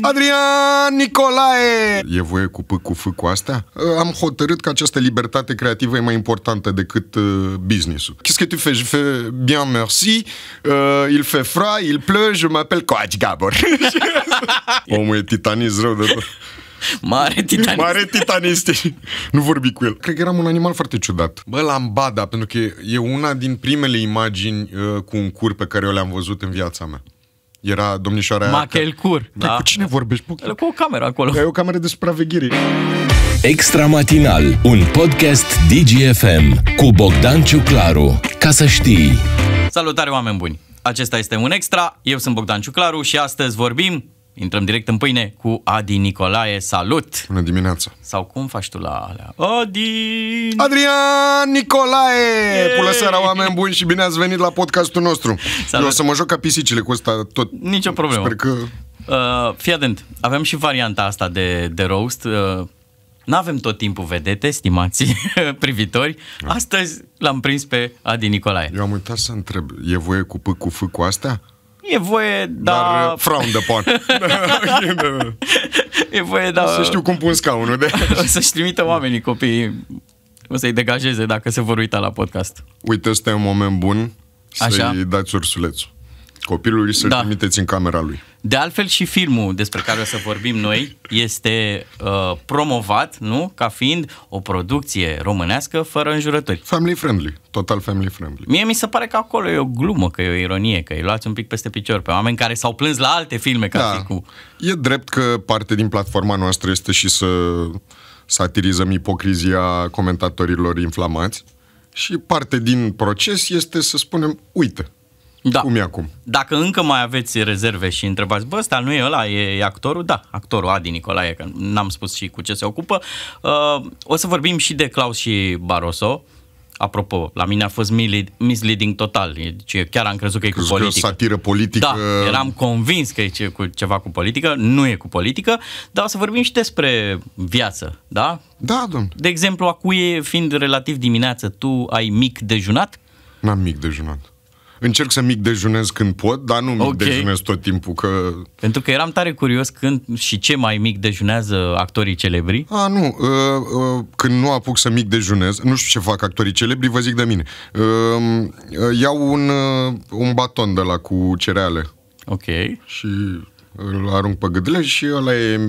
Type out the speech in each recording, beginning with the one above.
Adrian Nicolae! E voie cu P, cu F, cu astea? Am hotărât că această libertate creativă e mai importantă decât uh, business-ul. Qu'est-ce que tu fais? Je fais bien merci, uh, il fait froid, il pleut, je m'appelle Coach Gabor. Omul e titanist rău de tot. Mare titanist. Mare titanist. nu vorbi cu el. Cred că eram un animal foarte ciudat. Bă, lambada, pentru că e una din primele imagini uh, cu un cur pe care eu le-am văzut în viața mea. Era domnișoara aia Machelcur. Păi da. Cu cine vorbești? Cu o cameră acolo. E o cameră de supraveghere. Extra Matinal, un podcast DGFM cu Bogdan Ciuclaru. Ca să știi... Salutare, oameni buni! Acesta este un extra, eu sunt Bogdan Ciuclaru și astăzi vorbim Intrăm direct în pâine cu Adi Nicolae. Salut! Bună dimineața! Sau cum faci tu la alea? Adi! Adrian Nicolae! Bună seara, oameni buni și bine ați venit la podcastul nostru. Salut. Eu o să mă joc ca pisicile cu asta tot. Nicio problemă. Sper că... Uh, fii atent, avem și varianta asta de, de roast. Uh, nu avem tot timpul vedete, stimați privitori. Da. Astăzi l-am prins pe Adi Nicolae. Eu am uitat să întreb, e voie cu P, cu F, cu astea? E voie, da... Dar de uh, upon. Da. e voie, da... O să știu cum pun scaunul. De... o să-și trimită oamenii copiii. O să-i degajeze dacă se vor uita la podcast. Uite, ăsta e un moment bun să-i Așa? dați ursulețul. Copilului să-l da. trimiteți în camera lui. De altfel și filmul despre care o să vorbim noi este uh, promovat, nu, ca fiind o producție românească fără înjurători. Family friendly, total family friendly. Mie mi se pare că acolo e o glumă, că e o ironie, că îi luați un pic peste picior pe oameni care s-au plâns la alte filme ca da. cu. E drept că parte din platforma noastră este și să satirizăm ipocrizia comentatorilor inflamați și parte din proces este să spunem, uite, da. Cum e acum? Dacă încă mai aveți rezerve și întrebați, bă, ăsta nu e ăla, e, e actorul? Da, actorul Adi Nicolae, că n-am spus și cu ce se ocupă. Uh, o să vorbim și de Claus și Barroso. Apropo, la mine a fost misleading total. Deci chiar am crezut că e cu cu politică. Că satiră politică. Da, eram convins că e cu ceva cu politică. Nu e cu politică, dar o să vorbim și despre viață, da? Da, domn. De exemplu, acuie, fiind relativ dimineață, tu ai mic dejunat? N-am mic dejunat. Încerc să mic dejunez când pot, dar nu mic okay. dejunez tot timpul. că. Pentru că eram tare curios când și ce mai mic dejunează actorii celebri. A, nu. Uh, uh, când nu apuc să mic dejunez, nu știu ce fac actorii celebri, vă zic de mine. Uh, uh, iau un, uh, un baton de la cu cereale. Ok. Și îl arunc pe gâdile și ăla e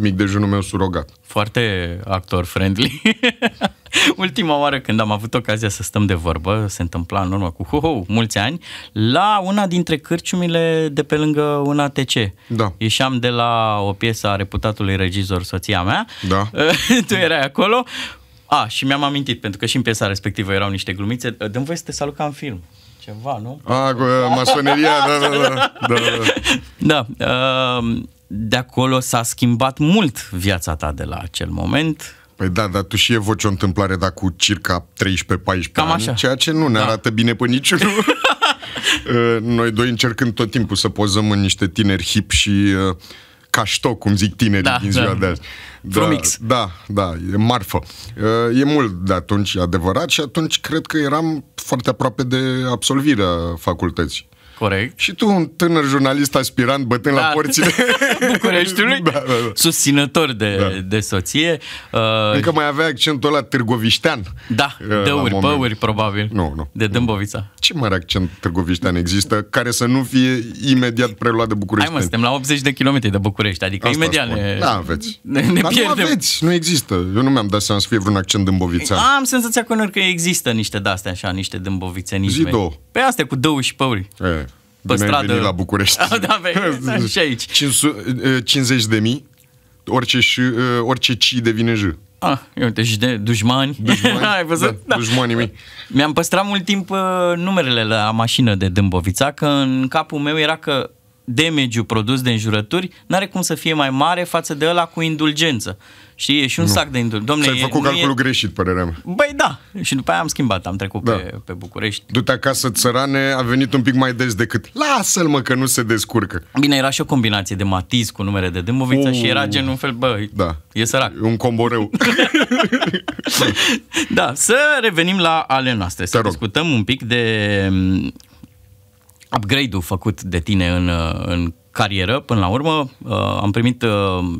mic dejunul meu surogat. Foarte actor friendly. Ultima oară când am avut ocazia să stăm de vorbă, se întâmpla în urmă cu ho, ho mulți ani, la una dintre cârciumile de pe lângă un ATC. Da. Ieșeam de la o piesă a reputatului regizor, soția mea, da. tu erai acolo, a, și mi-am amintit, pentru că și în piesa respectivă erau niște glumițe, dăm voie să te salut ca în film ceva, nu? A, cu uh, masoneria, da, da, da. Da, da. da uh, de acolo s-a schimbat mult viața ta de la acel moment Păi da, dar tu și voce o întâmplare, dar cu circa 13-14 Cam ani, așa. ceea ce nu ne da. arată bine pe niciunul. Uh, noi doi încercând tot timpul să pozăm în niște tineri hip și uh, cum zic tineri da, din da. ziua da. de azi. Da, Frumix. da, da, e marfă. Uh, e mult de atunci, adevărat, și atunci cred că eram foarte aproape de absolvirea facultății. Corect. Și tu, un tânăr jurnalist aspirant, bătând da. la porțile Bucureștiului, da, da, da. susținător de, da. de soție. Uh, Încă mai avea accentul ăla târgoviștean. Da, uh, dăuri, probabil. Nu, nu. De Dâmbovița. Ce mare accent târgoviștean există, care să nu fie imediat preluat de București? Hai mă, suntem la 80 de kilometri de București, adică Asta imediat spun. ne, da, aveți. ne, ne Dar pierdem. Nu aveți, nu există. Eu nu mi-am dat seama să fie vreun accent dâmbovițean. Am senzația că există niște de-astea așa, niște dâmbovițenisme. două. Pe păi astea cu două și păuri. E pe Bine stradă. la București. Ah, da, vei, și aici. 50 eh, de mii, orice, și, eh, orice ci devine J. Ah, uite, și de dușmani. dușmani? Ai văzut? Da, da. Dușmanii mei. Mi-am păstrat mult timp eh, numerele la mașină de Dâmbovița, că în capul meu era că demigiu produs de înjurături nu are cum să fie mai mare față de ăla cu indulgență. Și e și un nu. sac de indulgență. Ți-ai făcut calculul e... greșit, părerea mea. Băi, da. Și după aia am schimbat, am trecut da. pe, pe București. Du-te acasă, țărane, a venit un pic mai des decât lasă-l mă că nu se descurcă. Bine, era și o combinație de matiz cu numere de Dâmovița și era gen un fel, bă, da. e sărac. Un comboreu. da, să revenim la ale noastre, să Te rog. discutăm un pic de upgrade-ul făcut de tine în, uh, în carieră, până la urmă, uh, am primit uh,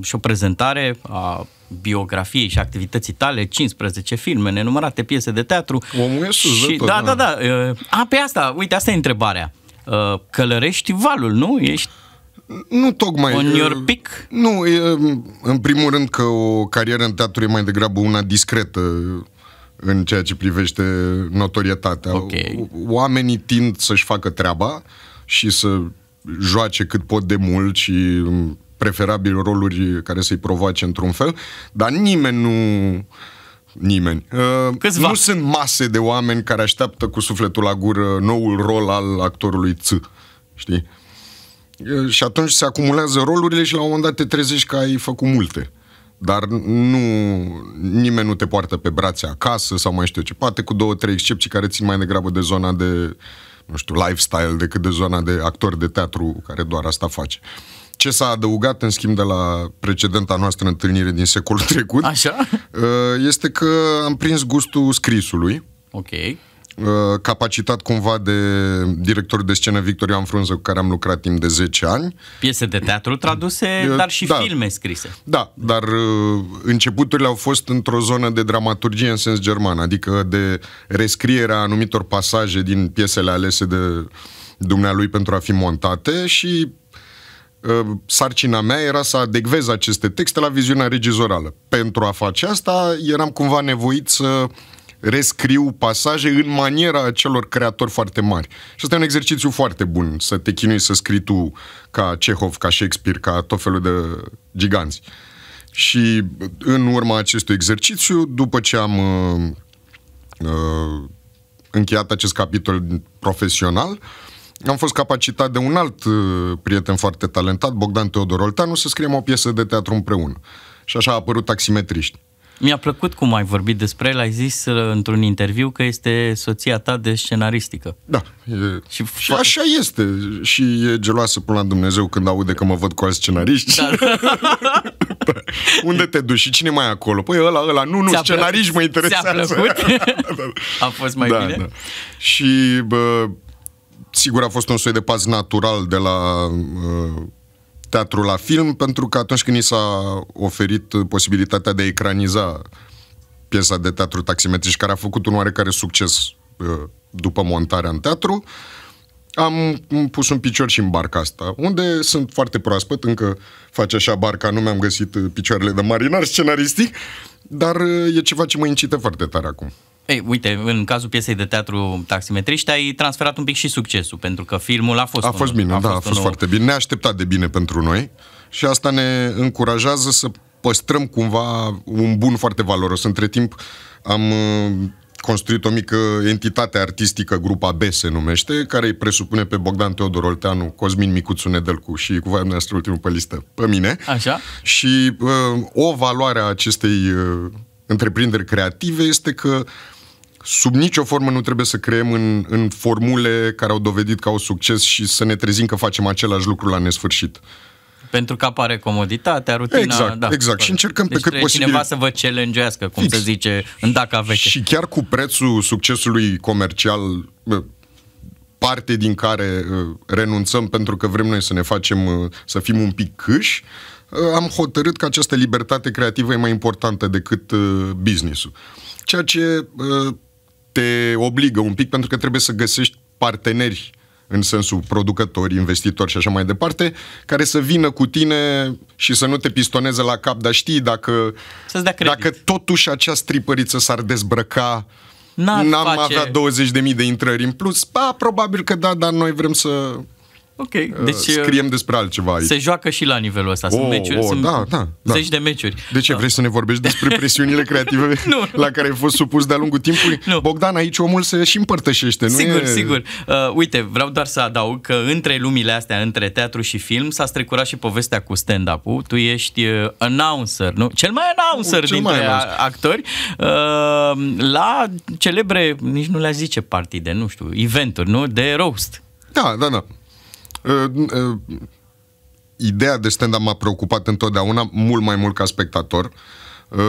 și o prezentare a biografiei și activității tale, 15 filme, nenumărate piese de teatru. Omul e sus, și, da, da, da. da a, pe asta, uite, asta e întrebarea. Călărești valul, nu? Ești nu tocmai. On your pic? Nu, e, în primul rând că o carieră în teatru e mai degrabă una discretă în ceea ce privește notorietatea. Okay. Oamenii tind să-și facă treaba și să joace cât pot de mult și mm, preferabil roluri care să-i provoace într-un fel, dar nimeni nu nimeni. Uh, Câțiva. Nu sunt mase de oameni care așteaptă cu sufletul la gură noul rol al actorului Ț. Știi? Uh, și atunci se acumulează rolurile și la un moment dat te trezești că ai făcut multe dar nu, nimeni nu te poartă pe brațe acasă sau mai știu ce, poate cu două, trei excepții care țin mai degrabă de zona de, nu știu, lifestyle decât de zona de actor de teatru care doar asta face. Ce s-a adăugat, în schimb, de la precedenta noastră întâlnire din secolul trecut, Așa? Ă, este că am prins gustul scrisului. Ok. Uh, capacitat cumva de director de scenă Victor Ioan Frunză, cu care am lucrat timp de 10 ani. Piese de teatru traduse, Eu, uh, dar și da, filme scrise. Da, dar uh, începuturile au fost într-o zonă de dramaturgie în sens german, adică de rescrierea anumitor pasaje din piesele alese de dumnealui pentru a fi montate și sarcina mea era să adecvez aceste texte la viziunea regizorală. Pentru a face asta, eram cumva nevoit să uh, rescriu pasaje în maniera acelor creatori foarte mari. Și asta e un exercițiu foarte bun, să te chinui să scrii tu ca Cehov, ca Shakespeare, ca tot felul de giganți. Și în urma acestui exercițiu, după ce am uh, uh, încheiat acest capitol profesional, am fost capacitat de un alt uh, prieten foarte talentat, Bogdan Teodor Olteanu, să scriem o piesă de teatru împreună. Și așa a apărut Taximetriști. Mi-a plăcut cum ai vorbit despre el, ai zis uh, într-un interviu că este soția ta de scenaristică. Da, e, și, și așa este. Și e geloasă până la Dumnezeu când aude că mă văd cu alți scenariști. Da. da. Unde te duci și cine mai e acolo? Păi ăla, ăla, nu, nu, scenariști mă interesează. Ți-a plăcut? Da, da, da. A fost mai da, bine? Da. Și, bă, sigur, a fost un soi de pas natural de la... Uh, teatru la film, pentru că atunci când i s-a oferit posibilitatea de a ecraniza piesa de teatru taximetric care a făcut un oarecare succes uh, după montarea în teatru, am pus un picior și în barca asta, unde sunt foarte proaspăt, încă face așa barca, nu mi-am găsit picioarele de marinar scenaristic, dar uh, e ceva ce mă incită foarte tare acum. Ei, uite, în cazul piesei de teatru Taximetriști ai transferat un pic și succesul, pentru că filmul a fost... A fost un, bine, a da, fost a fost un... foarte bine. Neașteptat de bine pentru noi și asta ne încurajează să păstrăm cumva un bun foarte valoros. Între timp am uh, construit o mică entitate artistică, grupa B se numește, care îi presupune pe Bogdan Teodor Olteanu, Cosmin Micuțu Nedelcu și cu voia noastră ultimul pe listă, pe mine. Așa. Și uh, o valoare a acestei uh, întreprinderi creative este că uh, sub nicio formă nu trebuie să creăm în, în formule care au dovedit că au succes și să ne trezim că facem același lucru la nesfârșit. Pentru că apare comoditatea, rutina. Exact, da, exact. Și încercăm deci pe cât posibil. cineva să vă challenge-ească, cum Fix. se zice, în dacă aveți. Și chiar cu prețul succesului comercial, parte din care renunțăm pentru că vrem noi să ne facem, să fim un pic câși, am hotărât că această libertate creativă e mai importantă decât business-ul. Ceea ce te obligă un pic pentru că trebuie să găsești parteneri în sensul producători, investitori și așa mai departe, care să vină cu tine și să nu te pistoneze la cap, dar știi dacă, dacă totuși acea stripăriță s-ar dezbrăca N-ar N-am face... avea 20.000 de intrări în plus. Ba, probabil că da, dar noi vrem să Ok, uh, deci uh, scriem despre altceva aici. Se joacă și la nivelul ăsta. Sunt, oh, meciuri, oh, sunt da, da, da. zeci de meciuri. De ce? Da. Vrei să ne vorbești despre presiunile creative nu. la care ai fost supus de-a lungul timpului? Nu. Bogdan, aici omul se și împărtășește, nu Sigur, e... sigur. Uh, uite, vreau doar să adaug că între lumile astea, între teatru și film, s-a strecurat și povestea cu stand-up-ul. Tu ești uh, announcer, nu? Cel mai announcer Cel dintre mai announcer. actori uh, la celebre, nici nu le zice partide, nu știu, eventuri, nu? De roast. Da, da, da. Uh, uh, ideea de stand-up m-a preocupat întotdeauna, mult mai mult ca spectator. Uh,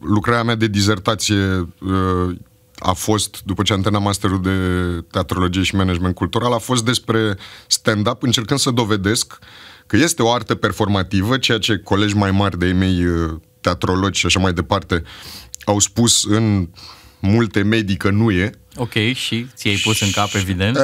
lucrarea mea de dizertație uh, a fost, după ce am terminat masterul de teatrologie și management cultural, a fost despre stand-up, încercând să dovedesc că este o artă performativă, ceea ce colegi mai mari de-ei mei, teatrologi și așa mai departe, au spus în multe medii că nu e, Ok, și ți-ai pus în cap, evident? E,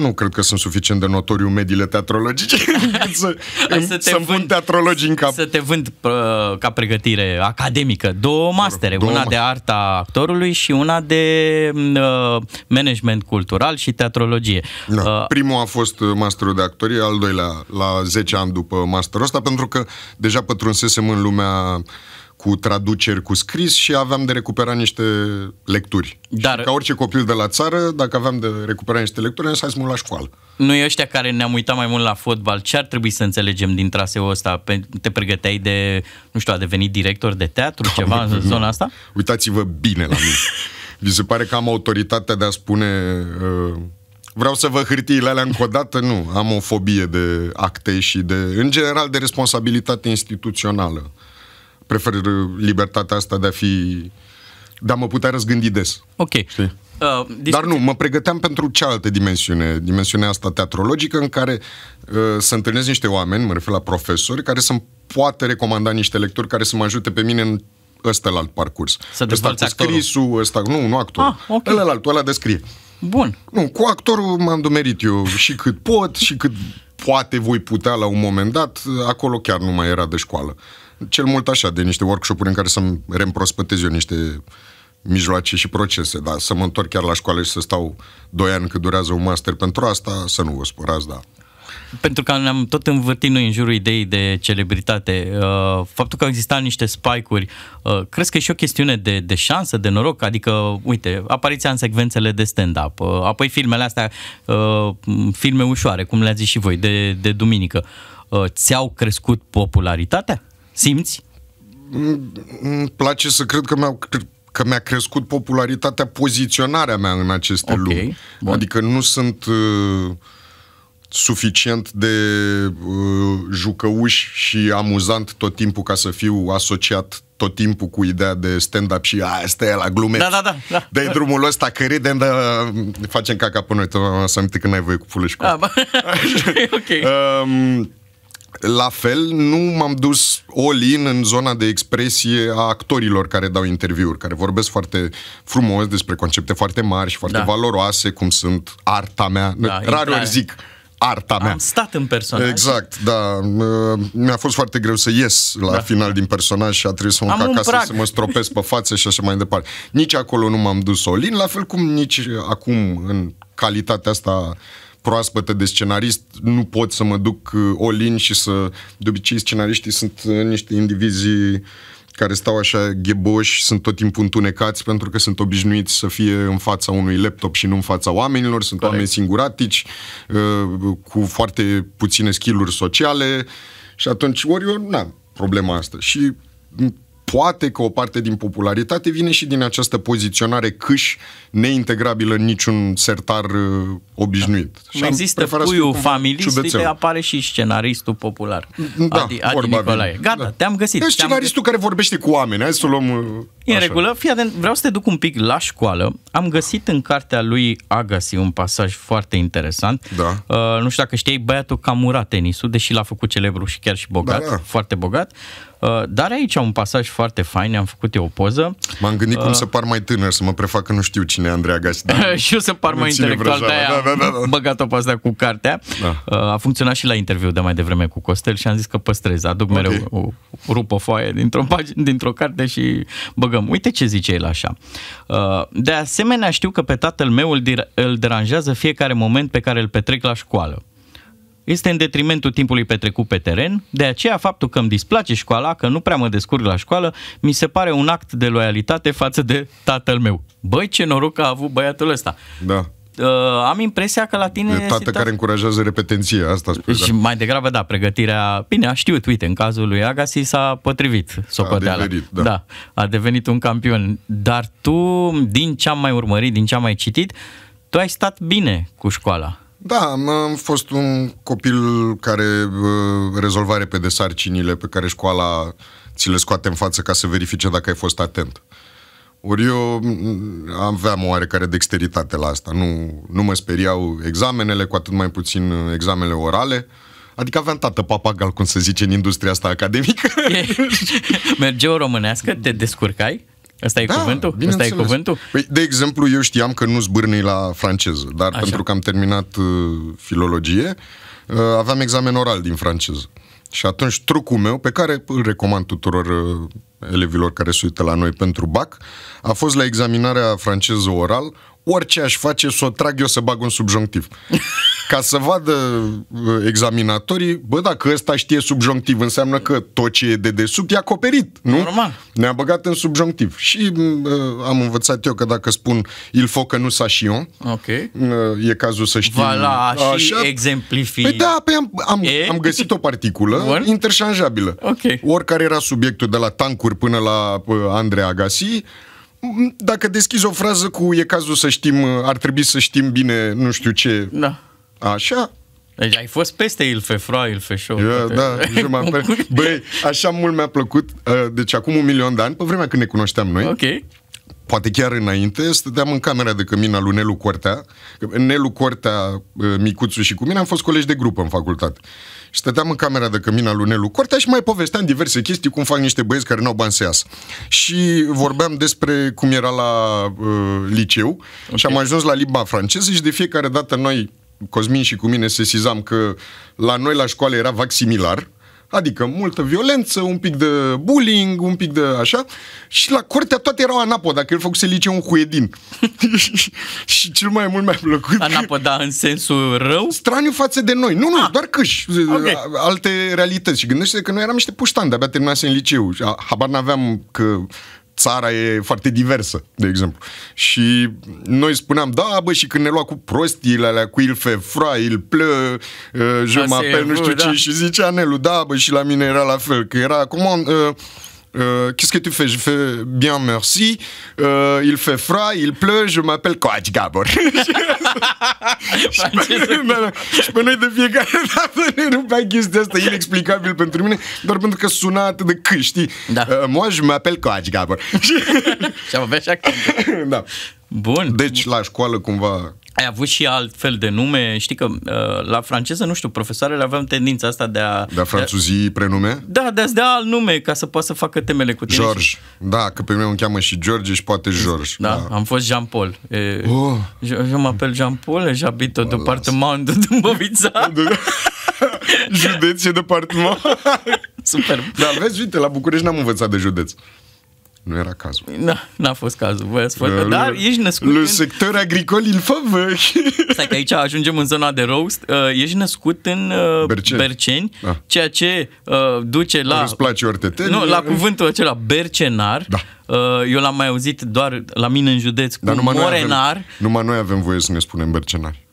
nu cred că sunt suficient de notoriu mediile teatrologice să, să, te să vând, pun teatrologii în cap. Să te vând uh, ca pregătire academică. Două mastere, Două una ma- de arta actorului și una de uh, management cultural și teatrologie. Da. Uh, Primul a fost masterul de actorie, al doilea la 10 ani după masterul ăsta, pentru că deja pătrunsesem în lumea uh, cu traduceri cu scris și aveam de recuperat niște lecturi. Dar... Și ca orice copil de la țară, dacă aveam de recuperat niște lecturi, am să mult la școală. Noi ăștia care ne-am uitat mai mult la fotbal, ce ar trebui să înțelegem din traseul ăsta? Te pregăteai de, nu știu, a devenit director de teatru, Doamne, ceva în zona asta? Uitați-vă bine la mine. Vi se pare că am autoritatea de a spune... Uh, vreau să vă hârtiile alea încă o dată? Nu, am o fobie de acte și de, în general, de responsabilitate instituțională prefer libertatea asta de a fi de a mă putea răzgândi des. Ok. Știi? Uh, Dar nu, mă pregăteam pentru cealaltă dimensiune, dimensiunea asta teatrologică în care uh, să întâlnesc niște oameni, mă refer la profesori, care să-mi poată recomanda niște lecturi care să mă ajute pe mine în ăsta la alt parcurs. Să dezvolți ăsta cu scrisul, ăsta, nu, nu actor. Ah, okay. Ăla la altul, ăla de scrie. Bun. Nu, cu actorul m-am dumerit eu și cât pot și cât poate voi putea la un moment dat, acolo chiar nu mai era de școală. Uh, cel mult așa, de niște workshop-uri în care să-mi reîmprospătez eu niște mijloace și procese, dar să mă întorc chiar la școală și să stau 2 ani cât durează un master pentru asta, să nu vă spărați, da. Pentru că ne-am tot învârtit noi în jurul ideii de celebritate, uh, faptul că au existat niște spike-uri, uh, cred că e și o chestiune de, de șansă, de noroc? Adică, uite, apariția în secvențele de stand-up, uh, apoi filmele astea, filme ușoare, cum le-ați zis și voi, de, de duminică, ți-au crescut popularitatea? Simți? Îmi place să cred că mi-a, că mi-a crescut popularitatea, poziționarea mea în aceste okay, lumi. Bun. Adică nu sunt uh, suficient de uh, jucăuș și amuzant tot timpul ca să fiu asociat tot timpul cu ideea de stand-up și asta e la glume. Da, da, da. da. drumul ăsta că râdem, dar uh, facem caca până noi. Să aminte că n-ai voie cu pulă și cu. Da, ok. Um, la fel, nu m-am dus all-in în zona de expresie a actorilor care dau interviuri, care vorbesc foarte frumos despre concepte foarte mari și foarte da. valoroase, cum sunt arta mea. Da, Rar ori zic arta mea. Am stat în personaj. Exact, da. Mi-a fost foarte greu să ies la da. final din personaj și a trebuit să mă ca acasă prag. să mă stropesc pe față și așa mai departe. Nici acolo nu m-am dus olin, la fel cum nici acum în calitatea asta proaspătă de scenarist, nu pot să mă duc olin uh, și să... De obicei, scenariștii sunt uh, niște indivizi care stau așa gheboși, sunt tot timpul întunecați pentru că sunt obișnuiți să fie în fața unui laptop și nu în fața oamenilor, sunt Correct. oameni singuratici, uh, cu foarte puține skill sociale și atunci ori eu n-am problema asta. Și poate că o parte din popularitate vine și din această poziționare câș neintegrabilă în niciun sertar uh, obișnuit. Da. Și Există puiul familist, de apare și scenaristul popular. Da, Adi, Adi Nicolae. Gata, da. te-am găsit. E deci scenaristul care vorbește cu oameni. Hai să luăm uh, În regulă, fii atent, vreau să te duc un pic la școală. Am găsit în cartea lui Agassi un pasaj foarte interesant. Da. Uh, nu știu dacă știi, băiatul cam murat tenisul, deși l-a făcut celebru și chiar și bogat, da, da. foarte bogat. Uh, dar aici un pasaj foarte fain, am făcut eu o poză. M-am gândit cum uh, să par mai tânăr, să mă prefac că nu știu cine e Andreea Gasida. și eu să par mai intelectual, de aia da, da, da, da. băgat-o pe asta cu cartea. Da. Uh, a funcționat și la interviu de mai devreme cu Costel și am zis că păstrez, aduc okay. mereu uh, o rupă foaie dintr-o, dintr-o carte și băgăm. Uite ce zice el așa. Uh, de asemenea știu că pe tatăl meu îl, dir- îl deranjează fiecare moment pe care îl petrec la școală este în detrimentul timpului petrecut pe teren, de aceea faptul că îmi displace școala, că nu prea mă descurc la școală, mi se pare un act de loialitate față de tatăl meu. Băi, ce noroc a avut băiatul ăsta! Da. Uh, am impresia că la tine... De tată care încurajează repetenția, asta spui. Și da. mai degrabă, da, pregătirea... Bine, a știut, uite, în cazul lui Agassi s-a potrivit socoteala. A devenit, da. da. A devenit un campion. Dar tu, din ce am mai urmărit, din ce am mai citit, tu ai stat bine cu școala. Da, am fost un copil care rezolva repede sarcinile pe care școala ți le scoate în față ca să verifice dacă ai fost atent. Ori eu aveam o oarecare dexteritate la asta. Nu, nu mă speriau examenele, cu atât mai puțin examenele orale. Adică aveam tată papagal, cum se zice, în industria asta academică. Mergeau românească, te descurcai? Ăsta e da, cuvântul? Ăsta e cuvântul? Păi, de exemplu, eu știam că nu zbârnii la franceză, dar Așa. pentru că am terminat uh, filologie, uh, aveam examen oral din franceză. Și atunci trucul meu, pe care îl recomand tuturor uh, elevilor care se uită la noi pentru BAC, a fost la examinarea franceză oral, orice aș face, să o trag eu să bag un subjunctiv. ca să vadă uh, examinatorii, bă, dacă ăsta știe subjonctiv înseamnă că tot ce e de desubt e acoperit, nu? Normal. Ne-a băgat în subjonctiv. Și uh, am învățat eu că dacă spun il faut că nu sa și eu, okay. uh, e cazul să știm. Voilà, așa. și exemplific. Păi da, păi am, am, e? am găsit o particulă Bun? interșanjabilă. Okay. Oricare era subiectul de la tancuri până la uh, Andrei Agassi, dacă deschizi o frază cu e cazul să știm, uh, ar trebui să știm bine nu știu ce... Da Așa? Deci ai fost peste Ilfefra, Show. Eu, da, jumătate. Băi, așa mult mi-a plăcut. Uh, deci acum un milion de ani, pe vremea când ne cunoșteam noi. Ok. Poate chiar înainte, stăteam în camera de cămin al lui Nelu Cortea. Nelu Cortea, uh, Micuțu și cu mine am fost colegi de grup în facultate. Și stăteam în camera de cămin al lui Nelu Cortea și mai povesteam diverse chestii, cum fac niște băieți care n-au bani să iasă. Și vorbeam despre cum era la uh, liceu okay. și am ajuns la limba franceză și de fiecare dată noi Cosmin și cu mine sesizam că la noi la școală era vac similar, adică multă violență, un pic de bullying, un pic de așa, și la curtea toate erau anapo, dacă el făcuse liceu un huedin. și cel mai mult mi-a plăcut... Anapo, da, în sensul rău? Straniu față de noi. Nu, nu, ah, doar câși. okay. alte realități. Și gândește că noi eram niște puștani, de-abia terminase în liceu. Habar n-aveam că țara e foarte diversă, de exemplu. Și noi spuneam, da, bă, și când ne lua cu prostiile alea, cu il fe fra, il plă, uh, m'appelle, nu știu da. ce, și zicea Nelu, da, bă, și la mine era la fel, că era, acum. uh, Euh, qu'est-ce que tu fais Je fais bien, merci. Euh, il fait froid, il pleut, je m'appelle Coach Gabor. Je me noi de fiecare dată ne rupea chestia asta inexplicabil pentru mine, doar pentru că suna atât de câ, știi? Da. Uh, moi, je m'appelle Coach Gabor. Și am avea și Da. Bun. Deci la școală cumva ai avut și alt fel de nume, știi că uh, la franceză, nu știu, profesoarele aveam tendința asta de a... De a franțuzii prenume? Da, de a-ți dea alt nume, ca să poată să facă temele cu tine. George, și... da, că pe mine îmi cheamă și George și poate George. Da, da. am fost Jean-Paul. E, oh. Eu mă apel Jean-Paul et j'habite au departement de Dâmbovița. județ și departament. Super. Dar vezi, uite, la București n-am învățat de județ. Nu era cazul. Da, n-a fost cazul, vă spun. Uh, dar ești născut... Le în... sector agricol, il favor. Stai că aici ajungem în zona de roast. Uh, ești născut în uh, Berceni, Berceni da. ceea ce uh, duce la... Îți place orteteni. Nu, la cuvântul acela, bercenar. Da. eu l-am mai auzit doar la mine în județ cu dar numai morenar. Noi avem, numai noi avem voie să ne spunem bercenari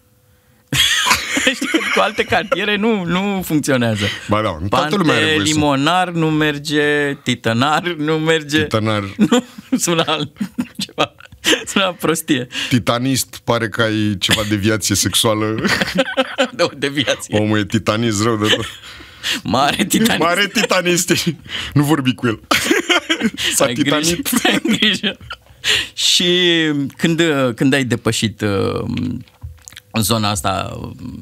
cu alte cartiere nu, nu funcționează. Ba da, Pante, lumea are limonar nu merge, titanar nu merge. Titanar. Nu, sună alt, ceva. Sună prostie. Titanist, pare că ai ceva viație sexuală. de da, o deviație. Omul e titanist rău de tot. Mare titanist. Mare titanist. Nu vorbi cu el. S-a ai titanit. Grijă, ai grijă. Și când, când ai depășit uh, zona asta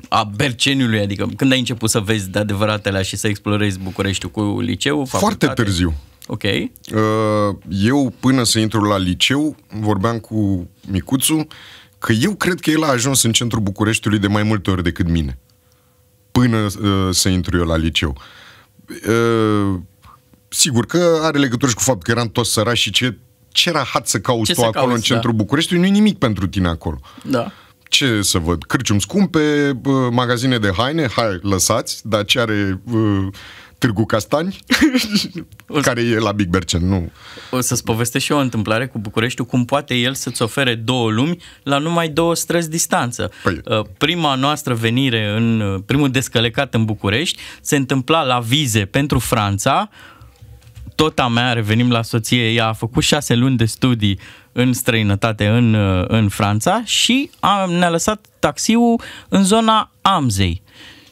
a Berceniului, adică când ai început să vezi de adevăratele și să explorezi Bucureștiul cu liceul? Facultate? Foarte târziu. Ok. Uh, eu, până să intru la liceu, vorbeam cu Micuțu că eu cred că el a ajuns în centrul Bucureștiului de mai multe ori decât mine. Până uh, să intru eu la liceu. Uh, sigur că are legătură și cu faptul că eram toți sărași și ce, ce rahat să cauți ce tu acolo cauți, în da. centrul da. Bucureștiului, nu e nimic pentru tine acolo. Da ce să văd, cârciumi scumpe, magazine de haine, hai, lăsați, dar ce are uh, Târgu Castani, să... care e la Big Bercen, nu. O să-ți povestesc și eu o întâmplare cu Bucureștiul, cum poate el să-ți ofere două lumi la numai două străzi distanță. Păi. Uh, prima noastră venire, în uh, primul descălecat în București, se întâmpla la vize pentru Franța, tot a mea, revenim la soție, ea a făcut șase luni de studii în străinătate, în, în Franța și a, ne-a lăsat taxiul în zona Amzei.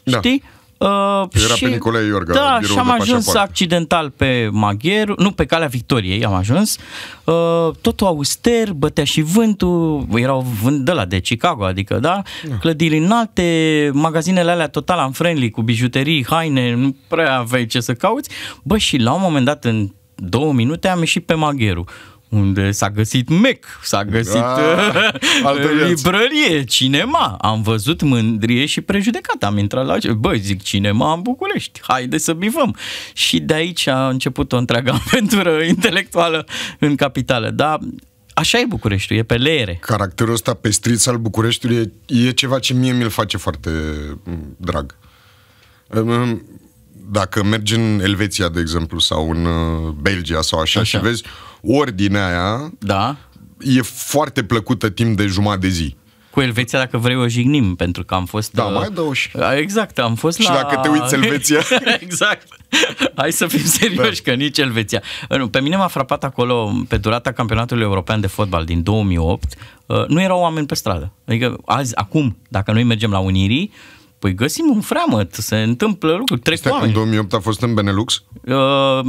Da. Știi? Uh, Era și, pe Nicolae Iorga. Da, și am ajuns accidental pe Magheru, nu, pe calea Victoriei am ajuns. Uh, totul auster, bătea și vântul, erau vânt de la de Chicago, adică, da? Uh. Clădiri înalte, magazinele alea total am friendly, cu bijuterii, haine, nu prea aveai ce să cauți. Bă, și la un moment dat, în două minute, am ieșit pe Magheru unde s-a găsit Mac, s-a găsit A, ah, librărie, cinema. Am văzut mândrie și prejudecat. Am intrat la... Băi, zic, cinema în București. Haide să bivăm. Și de aici a început o întreagă aventură intelectuală în capitală. Dar așa e Bucureștiul, e pe leere. Caracterul ăsta pestriț al Bucureștiului e, e ceva ce mie mi-l face foarte mm, drag. Ehm, ehm, dacă mergi în Elveția, de exemplu, sau în uh, Belgia sau așa, așa. și vezi ordinea aia da. e foarte plăcută timp de jumătate de zi cu Elveția, dacă vrei, o jignim, pentru că am fost... Da, uh, mai dă și... Exact, am fost și la... Și dacă te uiți Elveția... exact. Hai să fim serioși, da. că nici Elveția. Uh, nu, pe mine m-a frapat acolo, pe durata campionatului european de fotbal din 2008, uh, nu erau oameni pe stradă. Adică azi, acum, dacă noi mergem la Unirii, Păi găsim un freamăt, se întâmplă lucruri, trec Stai, oameni. în 2008 a fost în Benelux? Uh,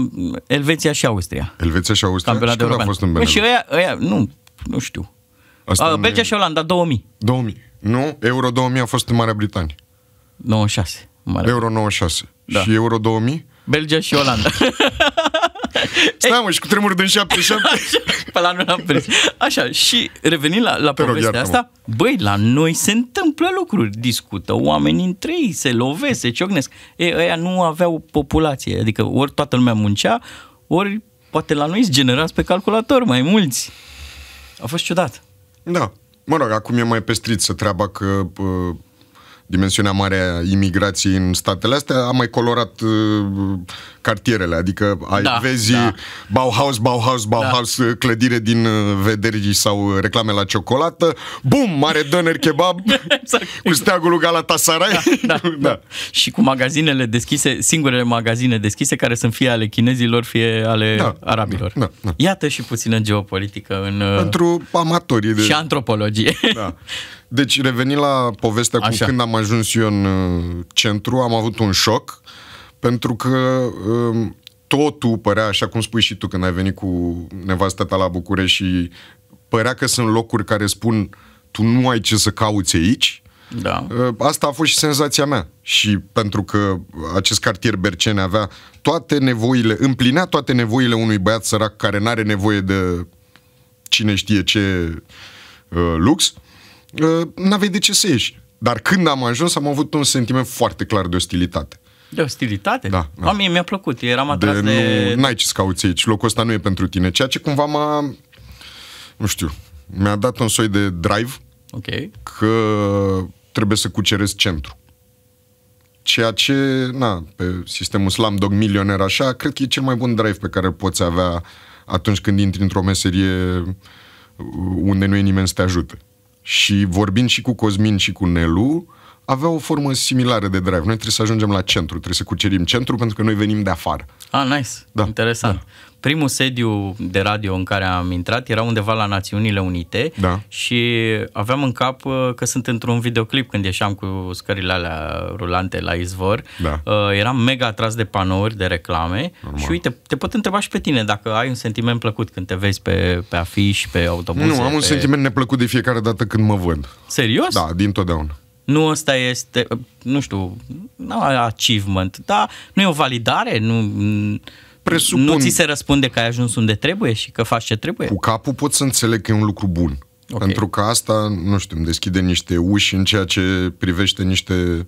Elveția și Austria. Elveția și Austria? Campionat și când a fost în Benelux? Păi și ăia, ăia, nu, nu știu. Asta uh, Belgia e... și Olanda, 2000. 2000. Nu, Euro 2000 a fost în Marea Britanie. 96. Marea Euro 96. Da. Și Euro 2000? Belgia și Olanda. Stai mă, și cu tremur din 77. Așa, pe la noi am prins. Așa, și revenind la, la povestea rog, asta, băi, la noi se întâmplă lucruri, discută oamenii între ei, se lovesc, se ciocnesc. Ei, ăia nu aveau populație, adică ori toată lumea muncea, ori poate la noi generați pe calculator mai mulți. A fost ciudat. Da. Mă rog, acum e mai să treaba că uh, dimensiunea mare a imigrației în statele astea a mai colorat uh, cartierele, adică ai da, vezi da. Bauhaus, Bauhaus, da. Bauhaus, da. clădire din uh, vederi sau uh, reclame la ciocolată, bum, mare doner kebab exact. cu steagul lui Galatasaray. Da, da, da. da. Și cu magazinele deschise, singurele magazine deschise care sunt fie ale chinezilor, fie ale da, arabilor. Da, da. Iată și puțină geopolitică în... Pentru amatorii de... Și antropologie. Da. Deci, reveni la povestea Așa. cu când am ajuns eu în uh, centru, am avut un șoc, pentru că um, totul părea, așa cum spui și tu când ai venit cu nevastă ta la București și părea că sunt locuri care spun tu nu ai ce să cauți aici, da. Uh, asta a fost și senzația mea. Și pentru că acest cartier Bercene avea toate nevoile, împlinea toate nevoile unui băiat sărac care n-are nevoie de cine știe ce uh, lux. Ă, n-aveai de ce să ieși. Dar când am ajuns, am avut un sentiment foarte clar de ostilitate. De ostilitate? Da. da. Mie mi-a plăcut, eram atras de... de... Nu, n-ai ce să cauți aici, locul ăsta nu e pentru tine, ceea ce cumva m-a... Nu știu, mi-a dat un soi de drive okay. că trebuie să cuceresc centru. Ceea ce, na, pe sistemul slam dog milioner așa, cred că e cel mai bun drive pe care îl poți avea atunci când intri într-o meserie unde nu e nimeni să te ajute. Și vorbind și cu Cosmin și cu Nelu, avea o formă similară de drive. Noi trebuie să ajungem la centru, trebuie să cucerim centru pentru că noi venim de afară. Ah, nice. Da. Interesant. Da primul sediu de radio în care am intrat era undeva la Națiunile Unite da. și aveam în cap uh, că sunt într-un videoclip când ieșeam cu scările alea rulante la izvor. Da. Uh, eram mega atras de panouri, de reclame Normal. și uite, te pot întreba și pe tine dacă ai un sentiment plăcut când te vezi pe, pe afiș, pe autobuz. Nu, am pe... un sentiment neplăcut de fiecare dată când mă văd. Serios? Da, din totdeauna nu ăsta este, uh, nu știu, nu achievement, dar nu e o validare, nu presupun... Nu ți se răspunde că ai ajuns unde trebuie și că faci ce trebuie? Cu capul pot să înțeleg că e un lucru bun. Okay. Pentru că asta, nu știu, îmi deschide niște uși în ceea ce privește niște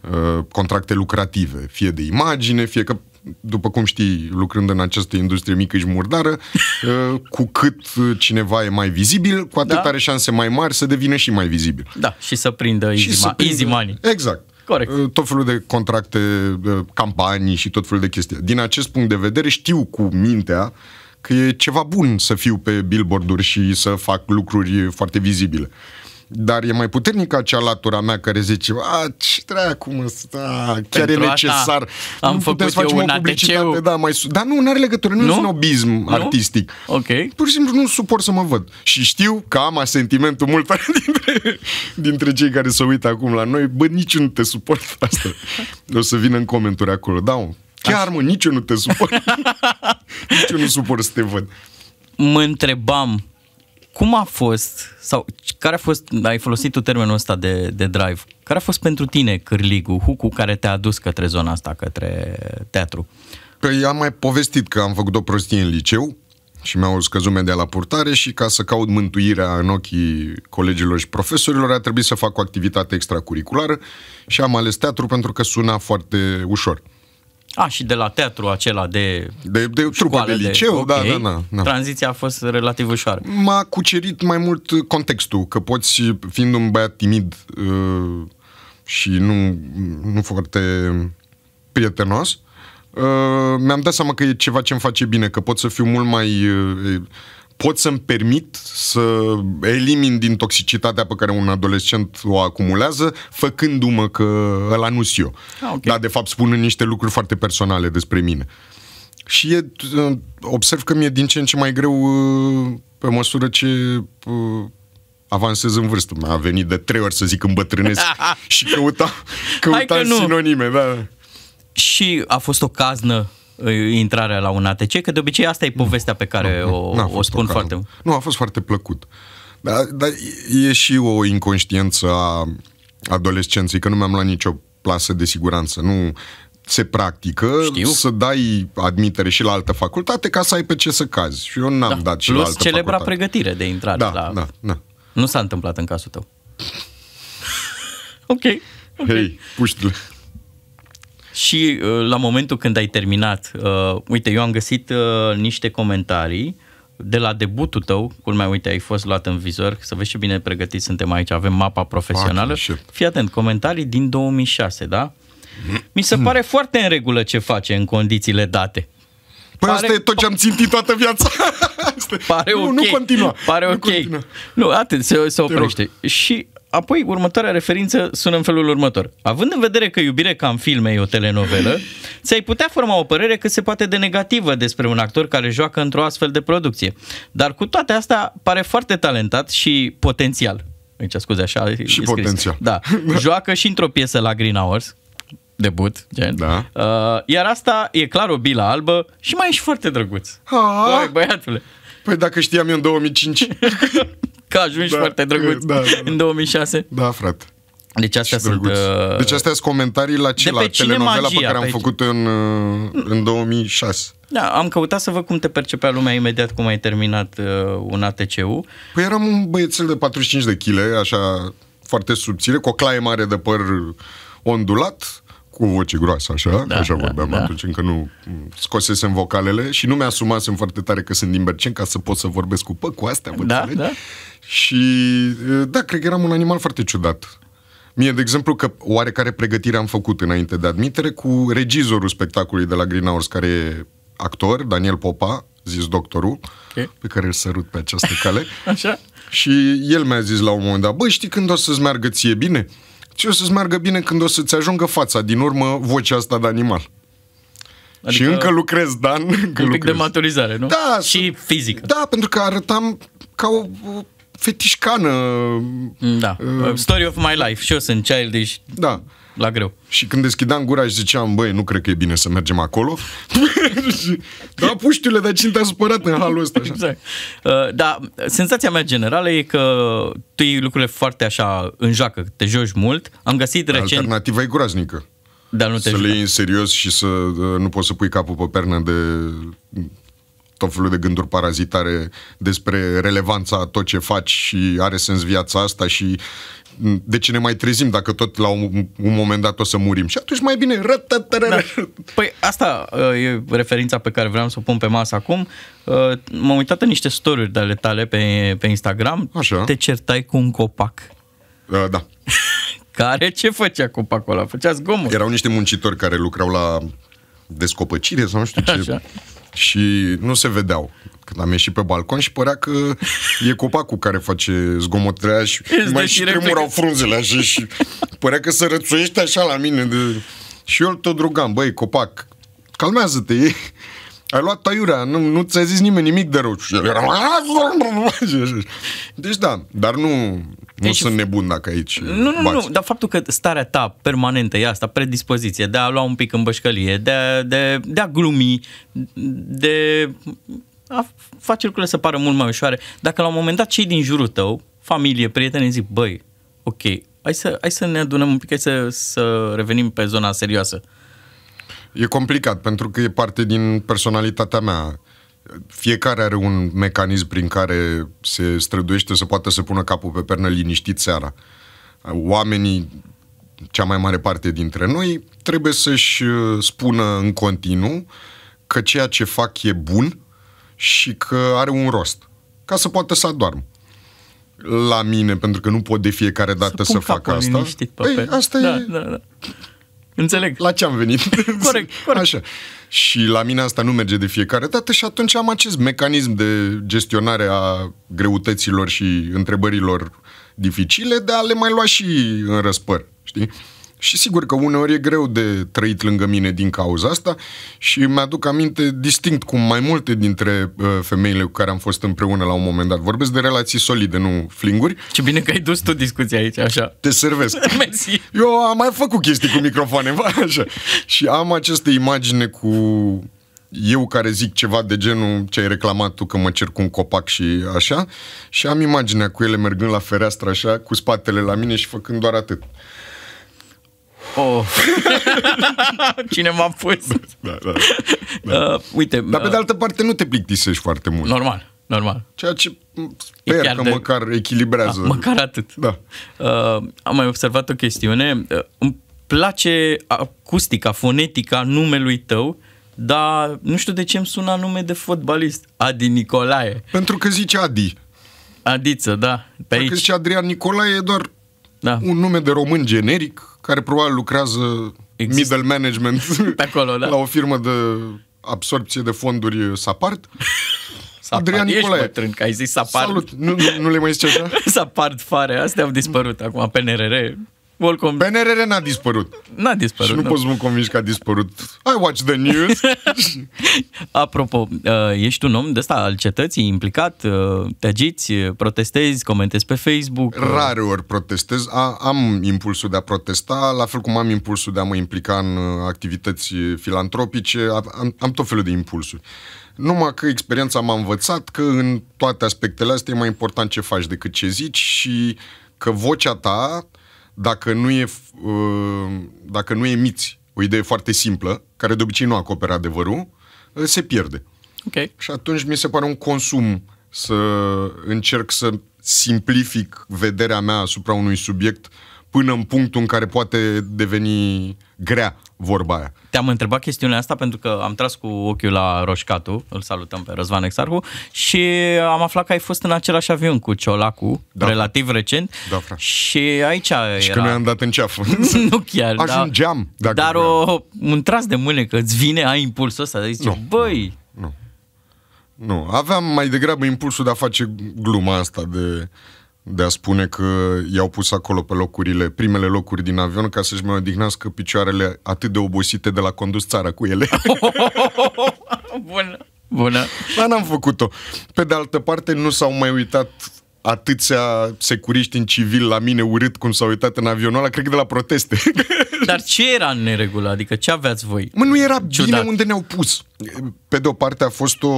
uh, contracte lucrative, fie de imagine, fie că după cum știi, lucrând în această industrie mică și murdară, uh, cu cât cineva e mai vizibil, cu atât da. are șanse mai mari să devină și mai vizibil. Da, și să prindă și easy, să prindă, easy money. Exact. Corect. Uh, tot felul de contracte, uh, campanii și tot felul de chestii. Din acest punct de vedere știu cu mintea că e ceva bun să fiu pe billboard-uri și să fac lucruri foarte vizibile. Uh, dar e mai puternică acea latura mea care zice, a, ce dracu mă, da, chiar Pentru e necesar. Am nu făcut putem să facem o publicitate, da, mai Dar nu, nu are legătură, nu, nu? snobism nu? artistic. Ok. Pur și simplu nu suport să mă văd. Și știu că am asentimentul mult dintre, dintre cei care se uită acum la noi, bă, nici nu te suport asta. o să vină în comentarii acolo, da, Chiar, mă, nici eu nu te suport. nici eu nu suport să te văd. Mă întrebam, cum a fost, sau care a fost, ai folosit tu termenul ăsta de, de drive, care a fost pentru tine cârligul, hucul care te-a dus către zona asta, către teatru? Păi am mai povestit că am făcut o prostie în liceu și mi-au scăzut media la purtare și ca să caut mântuirea în ochii colegilor și profesorilor a trebuit să fac o activitate extracurriculară și am ales teatru pentru că suna foarte ușor. A, și de la teatru acela de De, de trupă de liceu, de, da, okay, da, da, da, Tranziția a fost relativ ușoară. M-a cucerit mai mult contextul, că poți, fiind un băiat timid uh, și nu, nu foarte prietenos, uh, mi-am dat seama că e ceva ce îmi face bine, că pot să fiu mult mai... Uh, pot să-mi permit să elimin din toxicitatea pe care un adolescent o acumulează, făcându-mă că ăla nu eu. Ah, okay. Dar, de fapt, spun niște lucruri foarte personale despre mine. Și e, uh, observ că mi-e din ce în ce mai greu uh, pe măsură ce uh, avansez în vârstă. Mi-a venit de trei ori să zic îmbătrânesc și căutam, căutam că nu. sinonime. Da. Și a fost o caznă intrarea la un ATC, că de obicei asta e povestea pe care nu, o, nu, o spun foarte mult. Nu, a fost foarte plăcut. Dar, dar e și o inconștiență a adolescenței, că nu mi-am luat nicio plasă de siguranță. Nu se practică Știu. să dai admitere și la altă facultate ca să ai pe ce să cazi. Și eu n-am da. dat și Plus la altă celebra facultate. pregătire de intrare. Da, la... da, da. Nu s-a întâmplat în cazul tău. ok. okay. Hei, puștile. Și uh, la momentul când ai terminat, uh, uite, eu am găsit uh, niște comentarii de la debutul tău, culmea, uite, ai fost luat în vizor, să vezi ce bine pregătiți suntem aici, avem mapa profesională. Fii atent, comentarii din 2006, da? Mm. Mi se mm. pare foarte în regulă ce face în condițiile date. Păi pare... asta e tot ce am țintit toată viața. pare nu, ok. Nu, continuă. continua. Pare nu ok. Continua. Nu, atât, se, se oprește. Și Apoi, următoarea referință sună în felul următor. Având în vedere că iubire ca în filme e o telenovelă, ți-ai putea forma o părere că se poate de negativă despre un actor care joacă într-o astfel de producție. Dar cu toate astea, pare foarte talentat și potențial. Aici, scuze, așa Și potențial. Da. Joacă și într-o piesă la Green Hours, debut, gen. Da. Uh, iar asta e clar o bilă albă și mai ești foarte drăguț. Ha? Băi, băiatule. Păi dacă știam eu în 2005. Că ajungi da, foarte drăguț da, da, da. în 2006. Da, frate. Deci astea sunt... Uh... Deci astea sunt comentarii la ce? La telenovela magia, pe care am pe deci? făcut în, uh, în 2006. Da, am căutat să văd cum te percepea lumea imediat cum ai terminat uh, un ATCU. Păi eram un băiețel de 45 de kg, așa foarte subțire, cu o claie mare de păr ondulat, cu o voce groasă, așa, da, așa da, vorbeam da. atunci, încă nu scosesem vocalele și nu mi-asumasem foarte tare că sunt din Bercen ca să pot să vorbesc cu pă, cu astea, bă, da, da. Și da, cred că eram un animal foarte ciudat. Mie, de exemplu, că oarecare pregătire am făcut înainte de admitere cu regizorul spectacolului de la Greenhouse, care e actor, Daniel Popa, zis doctorul, okay. pe care îl sărut pe această cale. Așa? Și el mi-a zis la un moment dat, băi, știi când o să-ți meargă ție bine? ce o să-ți meargă bine când o să-ți ajungă fața, din urmă, vocea asta de animal. Adică și încă lucrez, Dan. Încă un pic lucrez. de maturizare, nu? Da. Și fizic. Da, pentru că arătam ca o, fetișcană. Da. Uh, Story of my life. Și eu sunt childish. Deci da. La greu. Și când deschideam gura și ziceam, băi, nu cred că e bine să mergem acolo. da, puștiule, dar cine te-a supărat în halul ăsta? Așa? Exact. Uh, da, senzația mea generală e că tu iei lucrurile foarte așa în joacă, te joci mult. Am găsit recent... Alternativa e groaznică. Dar nu te să le iei în serios și să uh, nu poți să pui capul pe pernă de tot felul de gânduri parazitare despre relevanța a tot ce faci și are sens viața asta și de ce ne mai trezim dacă tot la un, un moment dat o să murim. Și atunci mai bine... Da. Păi asta uh, e referința pe care vreau să o pun pe masă acum. Uh, m-am uitat în niște story ale tale pe, pe Instagram. Așa. Te certai cu un copac. Uh, da. care ce făcea copacul ăla? Făcea zgomot. Erau niște muncitori care lucrau la descopăcire sau nu știu ce. Așa și nu se vedeau. Când am ieșit pe balcon și părea că e copacul care face zgomotele și Ești mai și tremurau frunzele așa și părea că se rățuiește așa la mine. De... Și eu tot rugam, băi, copac, calmează-te, e... ai luat taiurea, nu, nu ți-a zis nimeni nimic de rău. Deci da, dar nu, nu deci sunt nebun dacă aici Nu, nu, bați. nu, dar faptul că starea ta permanentă e asta, predispoziție de a lua un pic în bășcălie, de a, de, de a glumi, de a face lucrurile să pară mult mai ușoare. Dacă la un moment dat cei din jurul tău, familie, prieteni, zic, băi, ok, hai să, hai să ne adunăm un pic, hai să, să revenim pe zona serioasă. E complicat, pentru că e parte din personalitatea mea. Fiecare are un mecanism prin care se străduiește să poată să pună capul pe pernă liniștit seara. Oamenii, cea mai mare parte dintre noi, trebuie să-și uh, spună în continuu că ceea ce fac e bun și că are un rost, ca să poată să adorm. la mine, pentru că nu pot de fiecare dată să, să fac asta. Liniștit, păi, asta da, e... Da, da. da. Înțeleg. La ce am venit? Corect, corect. Așa. Și la mine asta nu merge de fiecare dată și atunci am acest mecanism de gestionare a greutăților și întrebărilor dificile de a le mai lua și în răspăr, știi? Și sigur că uneori e greu de trăit lângă mine din cauza asta și mi-aduc aminte distinct cum mai multe dintre uh, femeile cu care am fost împreună la un moment dat. Vorbesc de relații solide, nu flinguri. Ce bine că ai dus tu discuția aici, așa. Te servesc. Mersi. Eu am mai făcut chestii cu microfoane, așa. Și am aceste imagine cu eu care zic ceva de genul ce ai reclamat tu că mă cer cu un copac și așa și am imaginea cu ele mergând la fereastră așa, cu spatele la mine și făcând doar atât. Oh. Cine m-a pus? Da, da, da. Uh, uite, Dar pe uh, de altă parte nu te plictisești foarte mult. Normal, normal. Ceea ce sper că de... măcar echilibrează. Da, măcar atât. Da. Uh, am mai observat o chestiune. Uh, îmi place acustica, fonetica numelui tău dar nu știu de ce îmi sună nume de fotbalist. Adi Nicolae. Pentru că zice Adi. Adiță, da. Pe Dacă aici. zice Adrian Nicolae, e doar da. un nume de român generic care probabil lucrează Exist. middle management acolo, da. la o firmă de absorpție de fonduri uh, Sapart. Sapart. Adrian Ești Nicolae. bătrân, că ai zis Sapart. Salut, nu, nu, nu le mai zice așa? Sapart fare, astea au dispărut acum, PNRR. Volcom... PNRR n-a dispărut. N-a dispărut. Și nu, nu. Da. poți să mă convingi că a dispărut. I watch the news. Apropo, uh, ești un om de ăsta al cetății, implicat, uh, te agiți, protestezi, comentezi pe Facebook. Uh. Rare ori protestez. A, am impulsul de a protesta, la fel cum am impulsul de a mă implica în activități filantropice. Am, am tot felul de impulsuri. Numai că experiența m-a învățat că în toate aspectele astea e mai important ce faci decât ce zici și că vocea ta dacă nu, e, uh, dacă nu emiți o idee foarte simplă, care de obicei nu acoperă adevărul, uh, se pierde. Okay. Și atunci mi se pare un consum să încerc să simplific vederea mea asupra unui subiect până în punctul în care poate deveni grea vorba aia. Te-am întrebat chestiunea asta pentru că am tras cu ochiul la Roșcatu, îl salutăm pe Răzvan Exarhu, și am aflat că ai fost în același avion cu Ciolacu, da, relativ recent, da, fra. și aici și era... Și că ne am dat în ceafă. nu chiar, Ajungeam. Da, dacă dar o, un tras de mâine că îți vine, ai impulsul ăsta, de zice, nu, băi... Nu, nu, nu, aveam mai degrabă impulsul de a face gluma asta de de a spune că i-au pus acolo pe locurile, primele locuri din avion ca să-și mai odihnească picioarele atât de obosite de la condus țara cu ele. Bună! Bună! Dar n-am făcut-o. Pe de altă parte, nu s-au mai uitat atâția securiști în civil la mine urât cum s-au uitat în avionul ăla, cred că de la proteste. Dar ce era în neregulă? Adică ce aveați voi? Mă, nu era Ciudat. bine unde ne-au pus. Pe de o parte a fost o,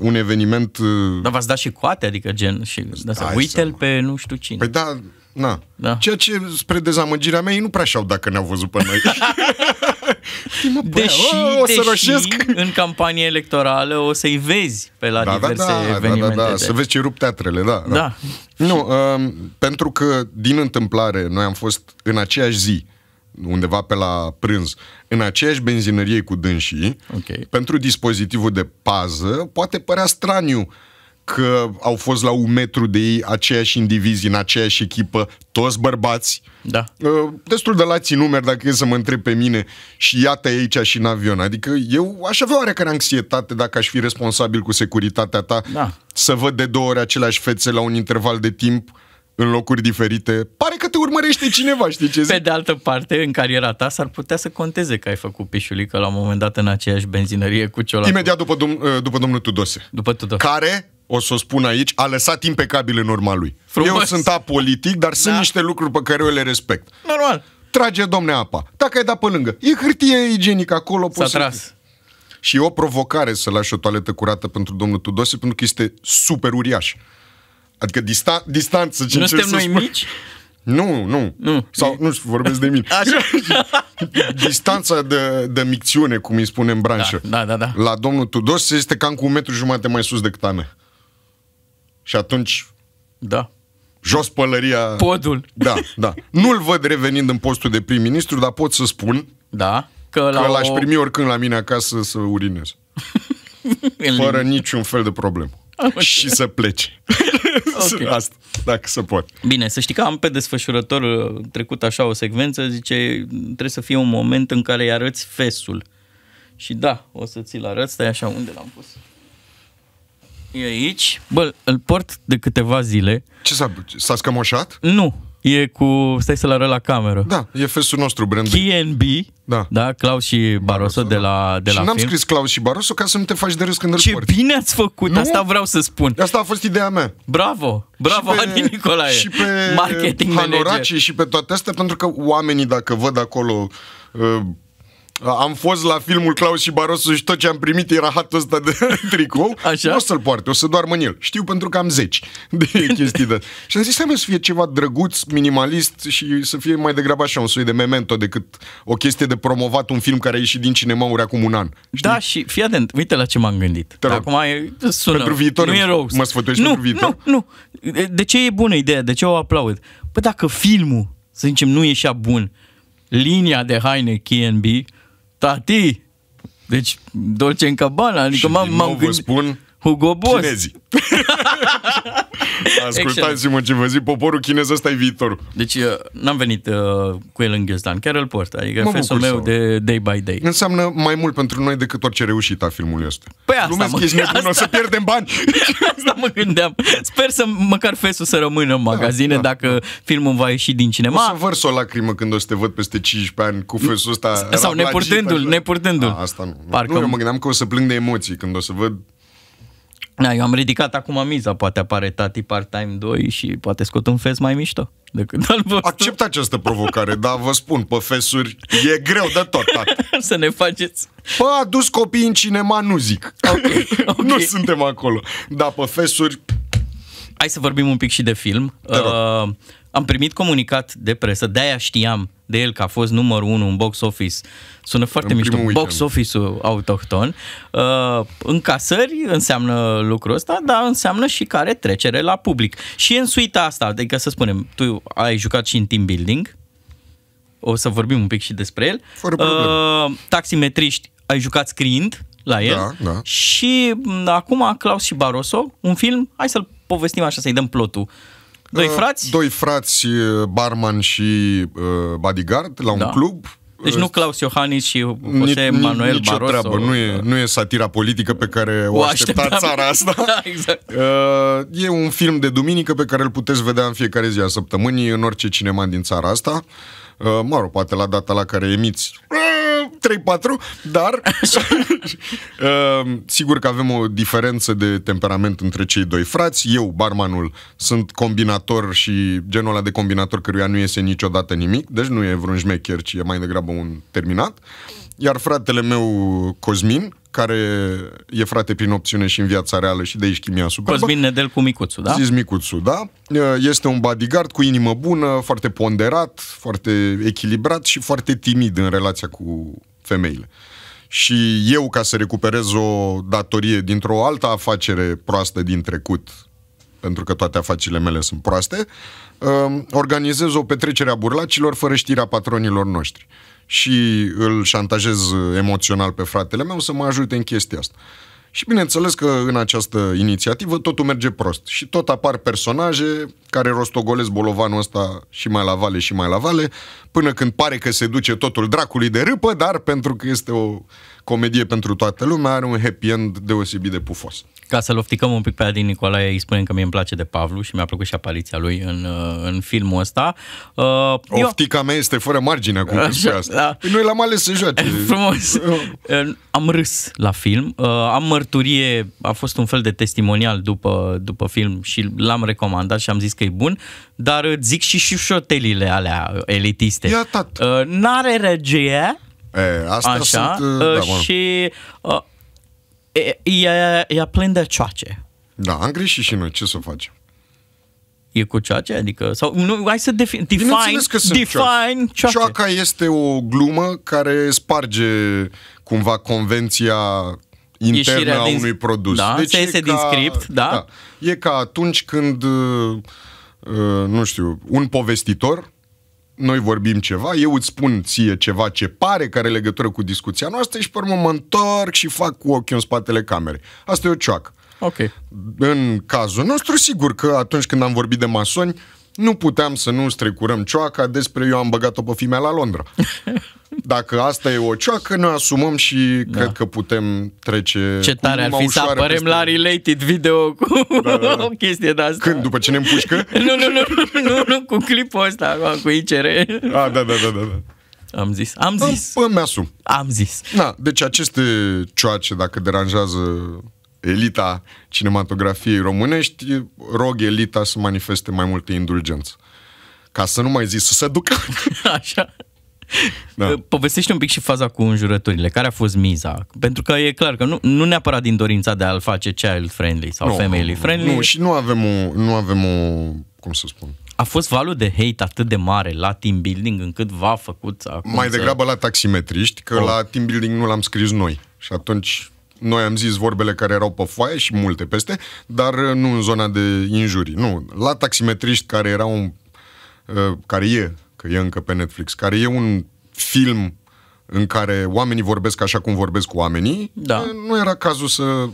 un eveniment... Uh, Dar v-ați dat și coate? Adică gen... Și, da, uite pe nu știu cine. Păi da, na. Da. Ceea ce, spre dezamăgirea mea, ei nu prea și-au dacă ne-au văzut pe noi. Păi, păi, deși, o, o să deși în campanie electorală o să-i vezi pe la da, da diverse da, da, evenimente. Da, da, da. De... Să vezi ce rup teatrele, da. da. da. Nu, uh, pentru că din întâmplare noi am fost în aceeași zi undeva pe la prânz, în aceeași benzinărie cu dânsii, okay. pentru dispozitivul de pază, poate părea straniu că au fost la un metru de ei aceiași indivizi în aceeași echipă, toți bărbați. Da. Uh, destul de lați numeri dacă e să mă întreb pe mine și iată aici și în avion. Adică eu aș avea oarecare anxietate dacă aș fi responsabil cu securitatea ta da. să văd de două ori aceleași fețe la un interval de timp în locuri diferite. Pare că te urmărește cineva, știi ce zic? Pe de altă parte, în cariera ta s-ar putea să conteze că ai făcut pișulică la un moment dat în aceeași benzinărie cu ciolacul. Imediat după, dom- uh, după domnul Tudose. După Tudose. Care o să o spun aici, a lăsat impecabil în urma lui. Frumos. Eu sunt apolitic, dar da. sunt niște lucruri pe care eu le respect. Normal. Trage, domne, apa. Dacă ai dat pe lângă, e hârtie igienică acolo. S-a posibil. tras. Și e o provocare să lași o toaletă curată pentru domnul Tudose, pentru că este super uriaș. Adică dista- distanță. Ce nu suntem să noi spun. mici? Nu, nu. nu. Sau, nu știu, vorbesc de mine. Distanța de, de micțiune, cum îi spune în branșă, da, da, da, da. la domnul Tudos este cam cu un metru jumate mai sus decât a mea. Și atunci... Da. Jos pălăria... Podul. Da, da. Nu-l văd revenind în postul de prim-ministru, dar pot să spun da, că, că l-aș o... primi oricând la mine acasă să urinez. Fără niciun fel de problemă. și să plece. okay. Asta, dacă se poate. Bine, să știi că am pe desfășurător uh, trecut așa o secvență, zice, trebuie să fie un moment în care îi arăți fesul. Și da, o să ți-l arăt, stai așa, unde l-am pus? E aici. Bă, îl port de câteva zile. Ce s-a, s-a scămoșat? Nu. E cu, stai să-l arăt la cameră. Da, e festul nostru brand. KNB, da. da, Claus și Barroso, Barroso de da. la, de și la n-am scris Claus și Barroso ca să nu te faci de râs când Ce îl porti. bine ați făcut, nu? asta vreau să spun. Asta a fost ideea mea. Bravo, bravo, și pe, Adi Nicolae. Și pe marketing Hanorace manager. și pe toate astea, pentru că oamenii dacă văd acolo uh, am fost la filmul Claus și Barosu și tot ce am primit era hatul ăsta de tricou. Așa? Nu o să-l poarte, o să doarmă în el. Știu pentru că am zeci de chestii de... Și am zis, hai să fie ceva drăguț, minimalist și să fie mai degrabă așa un soi de memento decât o chestie de promovat un film care a ieșit din cinemauri acum un an. Știi? Da, și fii atent, uite la ce m-am gândit. Te rog. Acum e, sună. Pentru viitor nu e rău. Mă sfătuiești nu, pentru viitor? Nu, nu. De ce e bună ideea? De ce o aplaud? Păi dacă filmul, să zicem, nu e așa bun, linia de haine K&B tati, deci Dolce în Cabana, adică m-am, m-am, gândit, spun... Hugo Boss. Chinezii. Ascultați-mă ce vă zic, poporul chinez ăsta e viitorul. Deci uh, n-am venit uh, cu el în ghiozdan, chiar îl port, adică mă fesul meu sau. de day by day. Înseamnă mai mult pentru noi decât orice reușită a filmului ăsta. Păi asta Lumea mă, gândeam. asta... o să pierdem bani. asta mă gândeam. Sper să măcar fesul să rămână în magazine da, da. dacă filmul va ieși din cinema. O să vărs o lacrimă când o să te văd peste 15 ani cu fesul ăsta. Sau nepurtându-l, nepurtându-l. Asta nu. Parcă... Nu, eu mă gândeam că o să plâng de emoții când o să văd da, eu am ridicat acum miza, poate apare Tati Part-Time 2 și poate scot un fez mai mișto decât al vostru. Accept această provocare, dar vă spun, pe fesuri e greu de tot. Tati. Să ne faceți. Pă, a dus copiii în cinema, nu zic. Okay, okay. nu suntem acolo. Dar pe fesuri... Hai să vorbim un pic și de film. uh, am primit comunicat de presă, de-aia știam de el că a fost numărul unu în box office. Sună foarte în mișto, weekend. box office-ul autohton. Uh, încasări înseamnă lucrul ăsta, dar înseamnă și care trecere la public. Și în suita asta, adică să spunem, tu ai jucat și în team building, o să vorbim un pic și despre el. Fără Uh, taximetriști, ai jucat scriind la el. Da, da. Și mm, acum Claus și Barroso, un film, hai să-l povestim așa, să-i dăm plotul. Doi frați? Doi frați, eh, barman și eh, bodyguard la un da. club. Deci nu eh, Claus Iohannis și José Manuel nicio Barroso. treabă, nu e, nu e satira politică pe care o, o aștepta țara asta. da, exact. E un film de duminică pe care îl puteți vedea în fiecare zi a săptămânii în orice cinema din țara asta. Uh, mă rog, poate la data la care emiți 3-4, uh, dar uh, sigur că avem o diferență de temperament între cei doi frați. Eu, barmanul, sunt combinator și genul ăla de combinator căruia nu iese niciodată nimic, deci nu e vreun șmecher, ci e mai degrabă un terminat. Iar fratele meu, Cosmin, care e frate prin opțiune și în viața reală și de aici chimia superbă. Cosmin Nedel cu Micuțu, da? Zis Micuțu, da. Este un bodyguard cu inimă bună, foarte ponderat, foarte echilibrat și foarte timid în relația cu femeile. Și eu, ca să recuperez o datorie dintr-o altă afacere proastă din trecut, pentru că toate afacerile mele sunt proaste, um, organizez o petrecere a burlacilor fără știrea patronilor noștri și îl șantajez uh, emoțional pe fratele meu să mă ajute în chestia asta. Și bineînțeles că în această inițiativă totul merge prost și tot apar personaje care rostogolesc bolovanul ăsta și mai la vale și mai la vale, până când pare că se duce totul dracului de râpă, dar pentru că este o comedie pentru toată lumea, are un happy end deosebit de pufos. Ca să-l ofticăm un pic pe Adi Nicolae, îi spunem că mi îmi place de Pavlu și mi-a plăcut și apariția lui în, uh, în filmul ăsta. Uh, Oftica eu... mea este fără margine acum Așa, asta. Da. Păi noi l-am ales să joace. Frumos. Uh, am râs la film, uh, am mărturie, a fost un fel de testimonial după, după film și l-am recomandat și am zis că e bun, dar zic și șușotelile alea elitiste. Ia, uh, N-are regie, E, astea Așa, sunt, uh, uh da, mă. și uh, e, e, e plin de cioace. Da, am greșit și noi, ce să facem? E cu cioace? Adică, sau, nu, hai să defin, define, că sunt define cioace. cioace. Cioaca este o glumă care sparge cumva convenția internă a unui din, produs. Da, deci se iese din script, da? da. E ca atunci când, uh, uh nu știu, un povestitor noi vorbim ceva, eu îți spun ție ceva ce pare, care are legătură cu discuția noastră și pe urmă mă întorc și fac cu ochiul în spatele camerei. Asta e o cioacă. Ok. În cazul nostru, sigur că atunci când am vorbit de masoni, nu puteam să nu strecurăm cioaca despre eu am băgat-o pe fimea la Londra. dacă asta e o cioacă, ne asumăm și da. cred că putem trece Ce tare ar fi să apărem peste... la related video cu da, da, da. o chestie de asta. Când? După ce ne împușcă? nu, nu, nu, nu, nu, cu clipul ăsta cu ICR. A, ah, da, da, da, da. da. Am zis. Am zis. Îmi asum. Am zis. Da, deci aceste cioace, dacă deranjează elita cinematografiei românești, rog elita să manifeste mai multe indulgență. Ca să nu mai zic să se ducă. Așa. Da. Povestește un pic și faza cu înjurăturile. Care a fost miza? Pentru că e clar că nu, nu neapărat din dorința de a-l face child-friendly sau no, family-friendly. Nu, și nu avem, o, nu avem o, cum să spun, a fost valul de hate atât de mare la team building încât v-a făcut acum Mai degrabă la taximetriști, că oh. la team building nu l-am scris noi. Și atunci noi am zis vorbele care erau pe foaie și multe peste, dar uh, nu în zona de injurii. Nu, la taximetriști care erau uh, care e că e încă pe Netflix, care e un film în care oamenii vorbesc așa cum vorbesc cu oamenii, da. nu era cazul să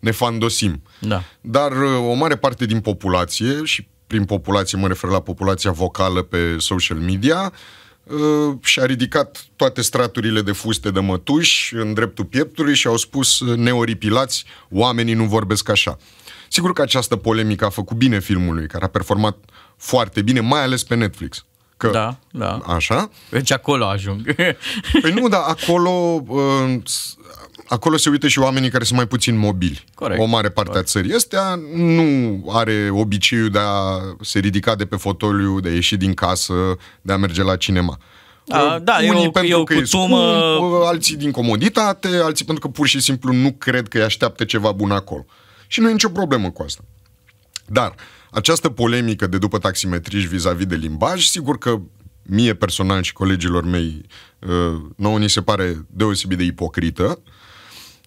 ne fandosim. Da. Dar o mare parte din populație, și prin populație mă refer la populația vocală pe social media, și-a ridicat toate straturile de fuste de mătuși în dreptul pieptului și au spus neoripilați, oamenii nu vorbesc așa. Sigur că această polemică a făcut bine filmului, care a performat foarte bine, mai ales pe Netflix. Că, da, da. Așa? Deci acolo ajung. Păi nu, dar acolo, uh, acolo se uită și oamenii care sunt mai puțin mobili. Corect. O mare parte corect. a țării astea nu are obiceiul de a se ridica de pe fotoliu, de a ieși din casă, de a merge la cinema. A, uh, da, Unii eu, pentru că cutumă... e scump, uh, alții din comoditate, alții pentru că pur și simplu nu cred că îi așteaptă ceva bun acolo. Și nu e nicio problemă cu asta. Dar uh, această polemică de după taximetriști vis-a-vis de limbaj, sigur că mie personal și colegilor mei uh, nouă ni se pare deosebit de ipocrită.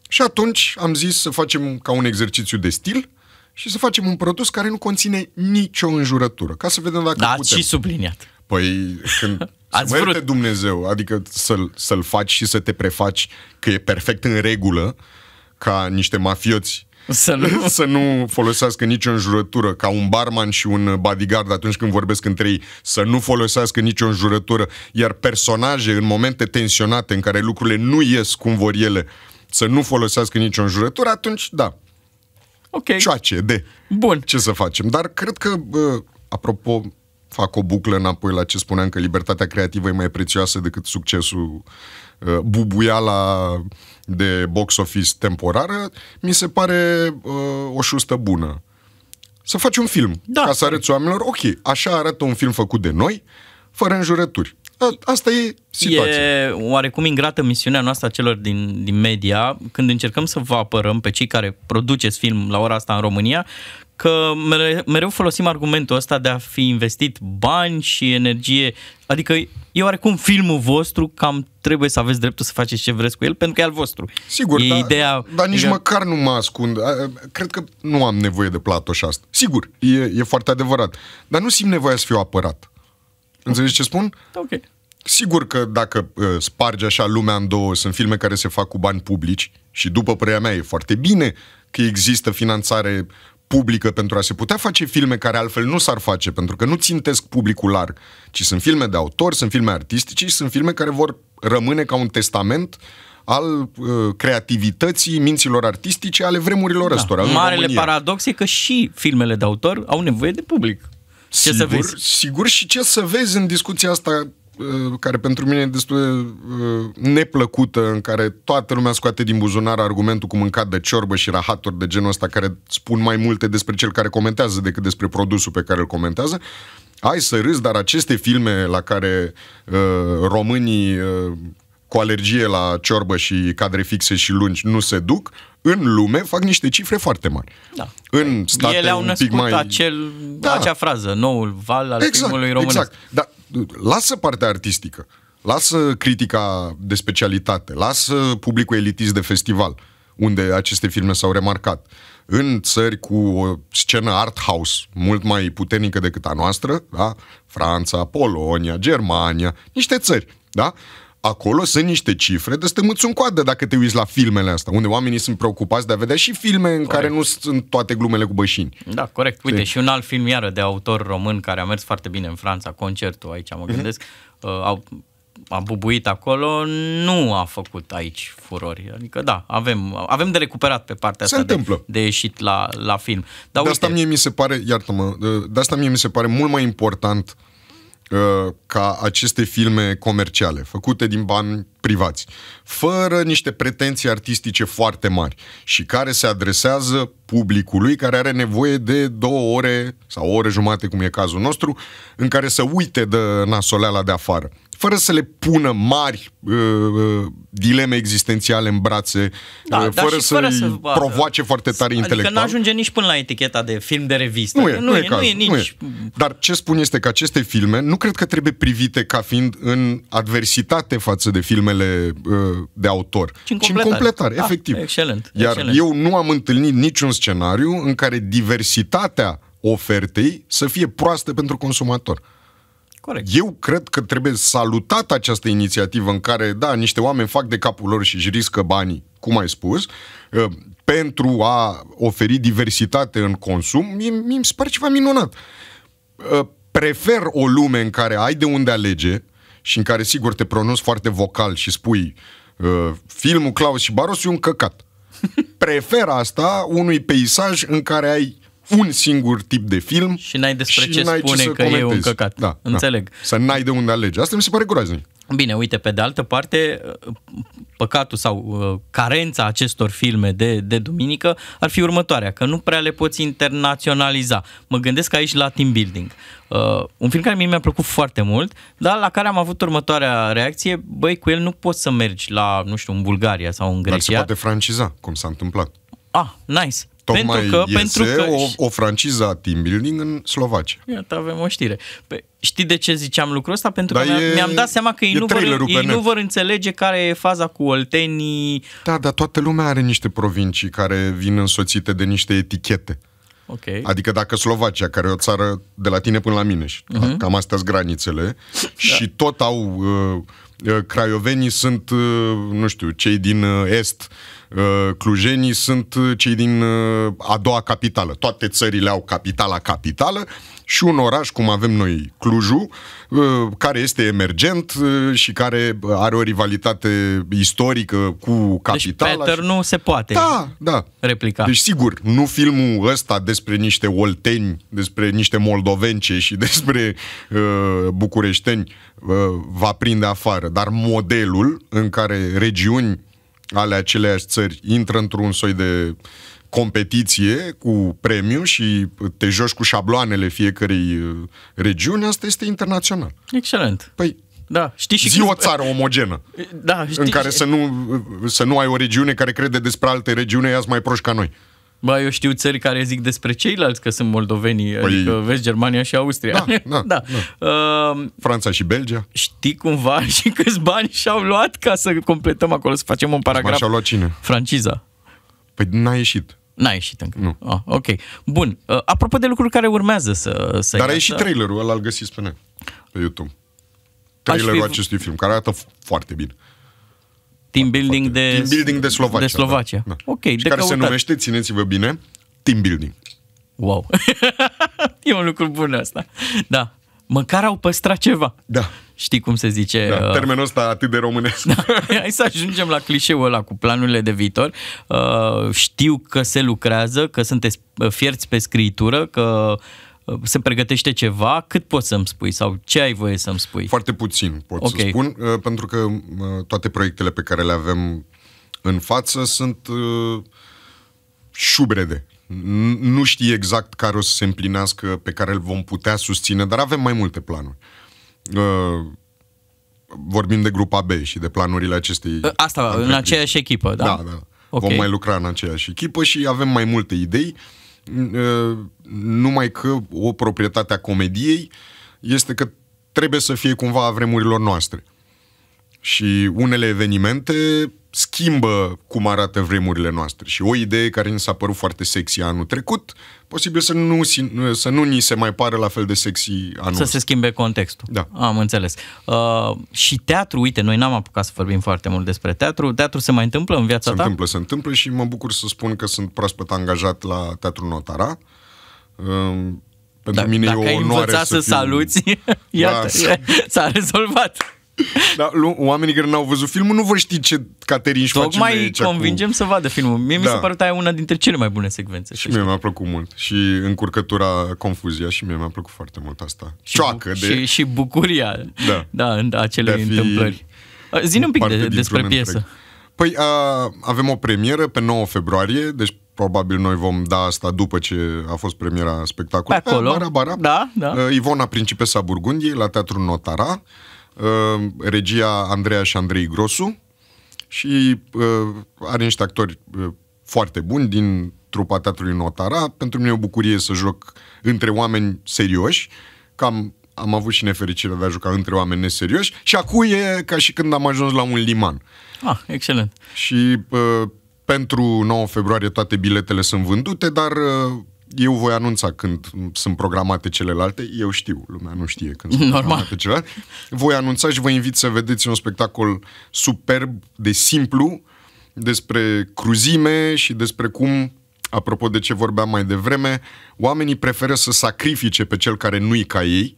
Și atunci am zis să facem ca un exercițiu de stil și să facem un produs care nu conține nicio înjurătură, ca să vedem dacă da, putem. și subliniat. Păi când Ați vrut. Dumnezeu, adică să-l, să-l faci și să te prefaci că e perfect în regulă ca niște mafioți să nu, să nu folosească nicio înjurătură ca un barman și un bodyguard atunci când vorbesc între ei, să nu folosească nicio înjurătură, iar personaje în momente tensionate în care lucrurile nu ies cum vor ele, să nu folosească nicio înjurătură, atunci da. Ok. Cioace, de. Bun. Ce să facem? Dar cred că, bă, apropo, fac o buclă înapoi la ce spuneam că libertatea creativă e mai prețioasă decât succesul Uh, bubuiala de box office temporară, mi se pare uh, o șustă bună. Să faci un film, da. ca să arăți oamenilor, ok, așa arată un film făcut de noi, fără înjurături. A, asta e situația. E oarecum ingrată misiunea noastră a celor din, din media, când încercăm să vă apărăm pe cei care produceți film la ora asta în România, că mereu folosim argumentul ăsta de a fi investit bani și energie, adică e oarecum filmul vostru, cam trebuie să aveți dreptul să faceți ce vreți cu el, pentru că e al vostru. Sigur, e da, ideea, dar nici e... măcar nu mă ascund. Cred că nu am nevoie de platoș asta. Sigur, e, e foarte adevărat. Dar nu simt nevoia să fiu apărat. Înțelegi ce spun? Ok. Sigur că dacă uh, ă, spargi așa lumea în două, sunt filme care se fac cu bani publici și după părerea mea e foarte bine că există finanțare publică pentru a se putea face filme care altfel nu s-ar face, pentru că nu țintesc publicul larg, ci sunt filme de autor, sunt filme artistice și sunt filme care vor rămâne ca un testament al uh, creativității minților artistice ale vremurilor da. ăstora. Marele România. paradox e că și filmele de autor au nevoie de public. Ce sigur, să vezi? Sigur și ce să vezi în discuția asta Uh, care pentru mine e destul de uh, neplăcută, în care toată lumea scoate din buzunar argumentul cu mâncat de ciorbă și rahaturi de genul ăsta, care spun mai multe despre cel care comentează decât despre produsul pe care îl comentează. Ai să râzi, dar aceste filme la care uh, românii uh, cu alergie la ciorbă și cadre fixe și lungi nu se duc, în lume fac niște cifre foarte mari. Da. În state Ele au un pic mai... acel, da. acea frază, noul val al exact, filmului românesc. Exact, dar lasă partea artistică, lasă critica de specialitate, lasă publicul elitist de festival, unde aceste filme s-au remarcat. În țări cu o scenă art house mult mai puternică decât a noastră, da? Franța, Polonia, Germania, niște țări, da? acolo sunt niște cifre de stămâți în coadă dacă te uiți la filmele astea, unde oamenii sunt preocupați de a vedea și filme în corect. care nu sunt toate glumele cu bășini. Da, corect. Uite, de... Deci- și un alt film iară de autor român care a mers foarte bine în Franța, concertul aici, mă mhm. gândesc, uh-huh. au, a bubuit acolo, nu a făcut aici furori. Adică da, avem, avem de recuperat pe partea se asta întâmplă. De, de ieșit la, la film. Dar de uite... asta mie mi se pare, iartă-mă, de asta mie mi se pare mult mai important uh, Uh, ca aceste filme comerciale, făcute din bani privați, fără niște pretenții artistice foarte mari și care se adresează publicului care are nevoie de două ore sau o oră jumate, cum e cazul nostru, în care să uite de nasoleala de afară fără să le pună mari uh, uh dileme existențiale în brațe, uh, da, uh, fără, să fără să provoace uh, foarte tare adică intelectual. Adică nu ajunge nici până la eticheta de film de revistă. Nu e, nu, nu, e, e, cazul, nu e nici... Nu e. Dar ce spun este că aceste filme nu cred că trebuie privite ca fiind în adversitate față de filmele uh, de autor, ci în completare, ci în completare da, efectiv. Excelent. Iar excelent. eu nu am întâlnit niciun scenariu în care diversitatea ofertei să fie proastă pentru consumator. Corect. Eu cred că trebuie salutat această inițiativă în care, da, niște oameni fac de capul lor și își riscă banii, cum ai spus, ă, pentru a oferi diversitate în consum, mi se pare ceva minunat. Ă, prefer o lume în care ai de unde alege și în care, sigur, te pronunți foarte vocal și spui ă, filmul Claus și Baros e un căcat. Prefer asta unui peisaj în care ai un singur tip de film și n-ai despre și ce n-ai spune ce că comentezi. e un căcat. Da, da. Înțeleg. Da. Să n-ai de unde alege. Asta mi se pare groaznic. Bine, uite, pe de altă parte, păcatul sau uh, carența acestor filme de, de duminică ar fi următoarea, că nu prea le poți internaționaliza. Mă gândesc aici la team building. Uh, un film care mie mi-a plăcut foarte mult, dar la care am avut următoarea reacție, băi, cu el nu poți să mergi la, nu știu, în Bulgaria sau în Grecia. Dar se poate franciza, cum s-a întâmplat. Ah, nice. Tocmai pentru că, iese pentru că... O, o franciză a team building în Slovacia. Iată, avem o știre. Pe, știi de ce ziceam lucrul ăsta? Pentru dar că e, mi-am dat seama că ei, nu vor, ei nu vor înțelege care e faza cu oltenii. Da, dar toată lumea are niște provincii care vin însoțite de niște etichete. Okay. Adică dacă Slovacia, care e o țară de la tine până la mine, uh-huh. cam astea granițele, da. și tot au... Uh, uh craiovenii sunt, uh, nu știu, cei din uh, est, Uh, clujenii sunt uh, cei din uh, a doua capitală. Toate țările au capitala capitală și un oraș cum avem noi, Clujul, care este emergent și care are o rivalitate istorică cu deci capitala. Deci Peter și... nu se poate da, da. replica. Deci sigur, nu filmul ăsta despre niște olteni, despre niște moldovence și despre uh, bucureșteni uh, va prinde afară, dar modelul în care regiuni ale aceleiași țări intră într-un soi de competiție cu premiu și te joci cu șabloanele fiecărei uh, regiuni, asta este internațional. Excelent. Păi, da, știi și zi o țară omogenă. Da, știi... În care să nu, să nu ai o regiune care crede despre alte regiune, ea mai proști ca noi. Ba, eu știu țări care zic despre ceilalți că sunt moldovenii, păi... adică vezi Germania și Austria. Da, da, da. da. Uh, Franța și Belgia. Știi cumva și câți bani și-au luat ca să completăm acolo, să facem un paragraf. Și-au luat cine? Franciza. Păi n-a ieșit. N-a ieșit încă. Nu. Ah, ok. Bun. Uh, apropo de lucruri care urmează să... să Dar a ieșit trailerul ăla, îl găsiți pe, ne, pe YouTube. Trailerul fi... acestui film, care arată foarte bine. Team building de, team building de Slovacia. De da. Slovacia. Da, da. Ok, și de care căutat. se numește, țineți-vă bine, team building. Wow. e un lucru bun asta. Da. Măcar au păstrat ceva. Da. Știi cum se zice? Da, uh... termenul ăsta atât de românesc. Da. Hai să ajungem la clișeul ăla cu planurile de viitor. Uh, știu că se lucrează, că sunteți uh, fierți pe scritură, că uh, Uh, se pregătește ceva, cât poți să-mi spui sau ce ai voie să-mi spui? Foarte puțin pot okay. să spun, uh, pentru că uh, toate proiectele pe care le avem în față sunt șubrede. Nu știi exact care o să se împlinească, pe care îl vom putea susține, dar avem mai multe planuri vorbim de grupa B și de planurile acestei... Asta, în aceeași echipă, da? Da, da. Okay. Vom mai lucra în aceeași echipă și avem mai multe idei. Uh, Uh, numai că o proprietate a comediei este că trebuie să fie cumva a vremurilor noastre și unele evenimente schimbă cum arată vremurile noastre. Și o idee care ni s-a părut foarte sexy anul trecut, posibil să nu, să nu ni se mai pară la fel de sexy anul Să nostru. se schimbe contextul. Da. Am înțeles. Uh, și teatru, uite, noi n-am apucat să vorbim foarte mult despre teatru. Teatru se mai întâmplă în viața se ta? Se întâmplă, se întâmplă și mă bucur să spun că sunt proaspăt angajat la Teatru Notara. Uh, pentru da, mine e o onoare să, să fiu... saluți, iată, da, s-a rezolvat. Da, oamenii care n-au văzut filmul nu vor ști ce Caterin și face mai aici convingem cu... să vadă filmul. Mie da. mi se da. pare că aia una dintre cele mai bune secvențe. Și mie știi. mi-a plăcut mult. Și încurcătura, confuzia și mie mi-a plăcut foarte mult asta. Și bu- de... Și, și bucuria da. Da, în acele de întâmplări. Zine un pic de, despre piesă. Întreg. Păi a, avem o premieră pe 9 februarie, deci probabil noi vom da asta după ce a fost premiera spectacolului. Pe acolo. A, bara, bara. Da, da. A, Ivona Principesa Burgundiei la Teatrul Notara. Uh, regia Andreea și Andrei Grosu și uh, are niște actori uh, foarte buni din trupa Teatrului Notara. Pentru mine e o bucurie să joc între oameni serioși, cam am avut și nefericirea de a juca între oameni neserioși și acum e ca și când am ajuns la un liman. Ah, excelent. Și uh, pentru 9 februarie toate biletele sunt vândute, dar uh, eu voi anunța când sunt programate celelalte, eu știu, lumea nu știe când sunt Normal. programate celelalte. Voi anunța și vă invit să vedeți un spectacol superb, de simplu, despre cruzime și despre cum, apropo de ce vorbeam mai devreme, oamenii preferă să sacrifice pe cel care nu-i ca ei,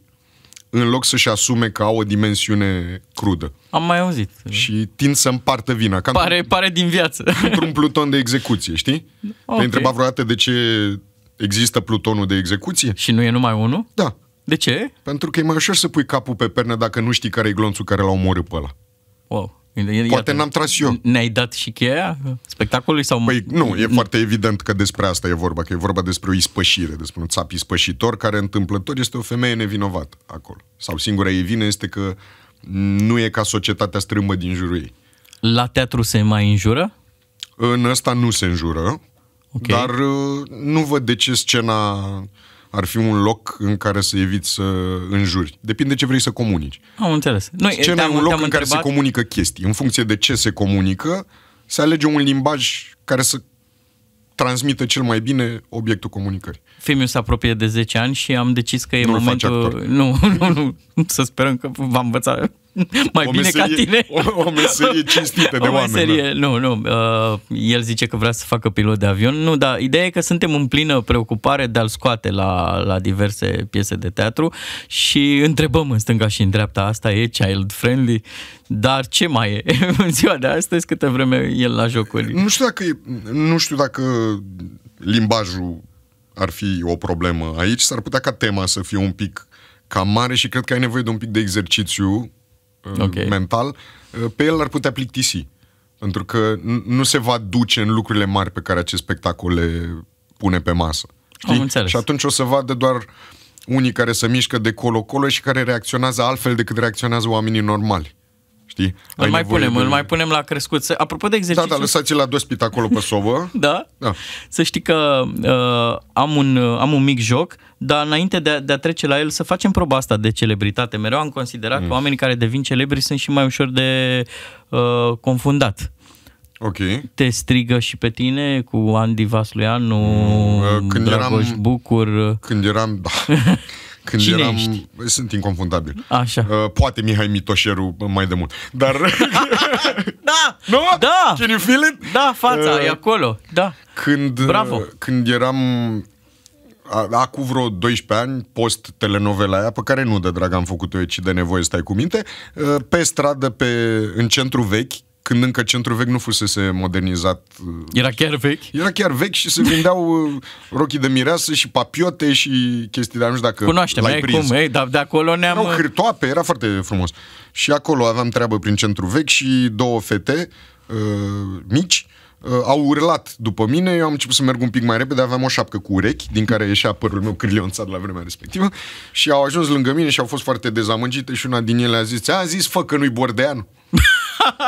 în loc să-și asume că au o dimensiune crudă. Am mai auzit. Și tind să împartă vina. pare, pare din viață. Într-un pluton de execuție, știi? Okay. Te-ai întrebat vreodată de ce Există plutonul de execuție? Și nu e numai unul? Da. De ce? Pentru că e mai ușor să pui capul pe pernă dacă nu știi care e glonțul care l-a omorât pe ăla. Wow. Poate n-am tras eu. Ne-ai dat și cheia spectacolului? Sau... Păi nu, e foarte evident că despre asta e vorba, că e vorba despre o ispășire, despre un țap ispășitor care întâmplător este o femeie nevinovată acolo. Sau singura ei vine este că nu e ca societatea strâmbă din jurul ei. La teatru se mai înjură? În ăsta nu se înjură, Okay. Dar uh, nu văd de ce scena ar fi un loc în care să eviți să înjuri. Depinde ce vrei să comunici. Am înțeles. Noi, Scena e un loc în care întrebat... se comunică chestii. În funcție de ce se comunică, se alege un limbaj care să transmită cel mai bine obiectul comunicării. Filmul se apropie de 10 ani și am decis că e nu momentul... Nu, nu, nu, să sperăm că va învăța mai o bine meserie, ca tine. O, o meserie cinstită de o meserie, oameni. Da. Nu, nu. Uh, el zice că vrea să facă pilot de avion. Nu, dar ideea e că suntem în plină preocupare de a-l scoate la, la diverse piese de teatru și întrebăm în stânga și în dreapta asta e child friendly, dar ce mai e în ziua de astăzi câte vreme el la jocuri? Nu știu dacă, e, nu știu dacă limbajul ar fi o problemă aici, s-ar putea ca tema să fie un pic cam mare și cred că ai nevoie de un pic de exercițiu Um, okay. mental, uh, pe el ar putea plictisi. Pentru că nu se va duce în lucrurile mari pe care acest spectacol le pune pe masă. Știi? Am înțeles. Și atunci o să vadă doar unii care se mișcă de colo-colo și care reacționează altfel decât reacționează oamenii normali. Știi? Îl Ai mai punem, de... îl mai punem la crescut. Apropo de exercițiu... Da, da, lăsați-l adospit acolo pe sovă. da? da. Să știi că uh, am, un, uh, am un mic joc dar înainte de a, de a trece la el, să facem proba asta de celebritate. Mereu am considerat mm. că oamenii care devin celebri sunt și mai ușor de uh, confundat. Ok. Te strigă și pe tine cu Andy Vasluianu, mm, uh, Dragoș eram, Bucur. Când eram, da. Când Cine eram, ești? sunt inconfundabil. Așa. Uh, poate Mihai Mitoșeru mai de mult. Dar Da. Nu? Da. Can you feel it? Da, fața uh, e acolo. Da. Când Bravo. Uh, când eram acum vreo 12 ani, post telenovela aia, pe care nu de drag am făcut-o, ci de nevoie stai cu minte, ă, pe stradă, pe, în centru vechi, când încă centru vechi nu fusese modernizat. Ă, era chiar vechi? Era chiar vechi și se vindeau ă, rochii de mireasă și papiote și chestii de nu știu dacă Cunoaștem, ai prins. cum, ei, dar de acolo ne-am... Erau hârtoape, era foarte frumos. Și acolo aveam treabă prin centru vechi și două fete uh, mici uh, Uh, au urlat după mine, eu am început să merg un pic mai repede, aveam o șapcă cu urechi, din care ieșea părul meu crilionțat la vremea respectivă, și au ajuns lângă mine și au fost foarte dezamăgite și una din ele a zis, a zis, fă că nu-i Bordean.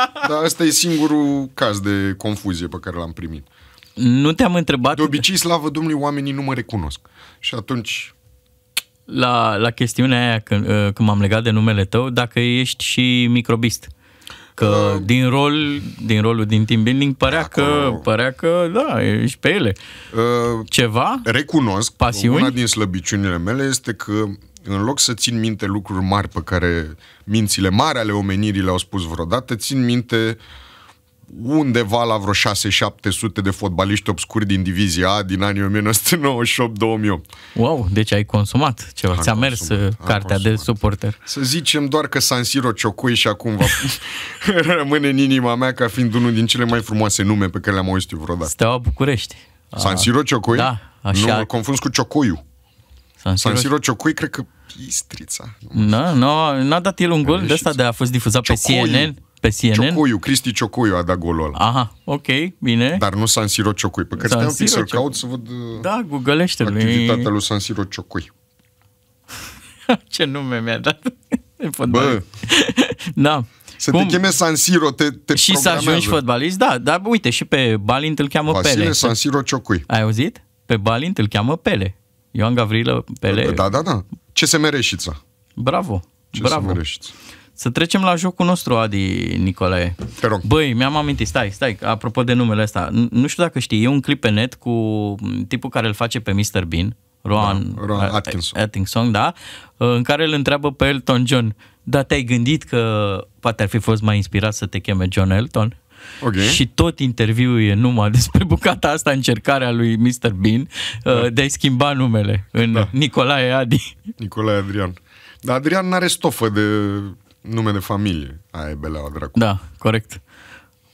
Dar asta e singurul caz de confuzie pe care l-am primit. Nu te-am întrebat... De obicei, slavă Domnului, oamenii nu mă recunosc. Și atunci la, la chestiunea aia când, uh, când m-am legat de numele tău, dacă ești și microbist. Că uh, din, rol, din rolul din team building părea, acolo, că, părea că, da, ești pe ele. Uh, Ceva? Recunosc. Pasiuni? Una din slăbiciunile mele este că în loc să țin minte lucruri mari pe care mințile mari ale omenirii le-au spus vreodată, țin minte uh, undeva la vreo 6-700 de fotbaliști obscuri din divizia A din anii 1998-2008. Wow, deci ai consumat ceva, ți-a mers uh, cartea consumat. de suporter. Să zicem doar că San Siro Ciocui și acum va rămâne în inima mea ca fiind unul din cele mai frumoase nume pe care le-am auzit vreodată. Steaua București. San Siro Ciocui? Da, așa. Nu, mă confunzi cu Ciocuiu. San Siro, San Siro Ciocui, cred că Istrița. Nu, no, no, n-a dat el un gol de asta de a fost difuzat pe CNN. Pe CNN? Ciocuiu, Cristi Ciocuiu a dat golul ăla. Aha, ok, bine. Dar nu San Siro Ciocui, pe care un pic să-l caut să văd uh, da, googlește activitatea lui San Siro Ciocui. Ce nume mi-a dat Bă. da. Să Cum? te cheme San Siro, te, te Și să ajungi fotbalist, da, dar uite, și pe Balint îl cheamă Vasile Pele. Vasile San Siro Ciocui. Ai auzit? Pe Balint îl cheamă Pele. Ioan Gavrilă Pele. Da, da, da. da. se Reșița. Bravo. Ce Bravo. Reșița. Să trecem la jocul nostru, Adi Nicolae. Te rog. Băi, mi-am amintit, stai, stai, apropo de numele ăsta. Nu știu dacă știi, e un clip pe net cu tipul care îl face pe Mr. Bean, Ron da, Roan Atkinson. Atkinson, da, în care îl întreabă pe Elton John, dar te-ai gândit că poate ar fi fost mai inspirat să te cheme John Elton? Okay. Și tot interviul e numai despre bucata asta, încercarea lui Mr. Bean uh, da. de a-i schimba numele în da. Nicolae Adi. Nicolae Adrian. Dar Adrian n-are stofă de nume de familie. a e beleaua dracu. Da, corect.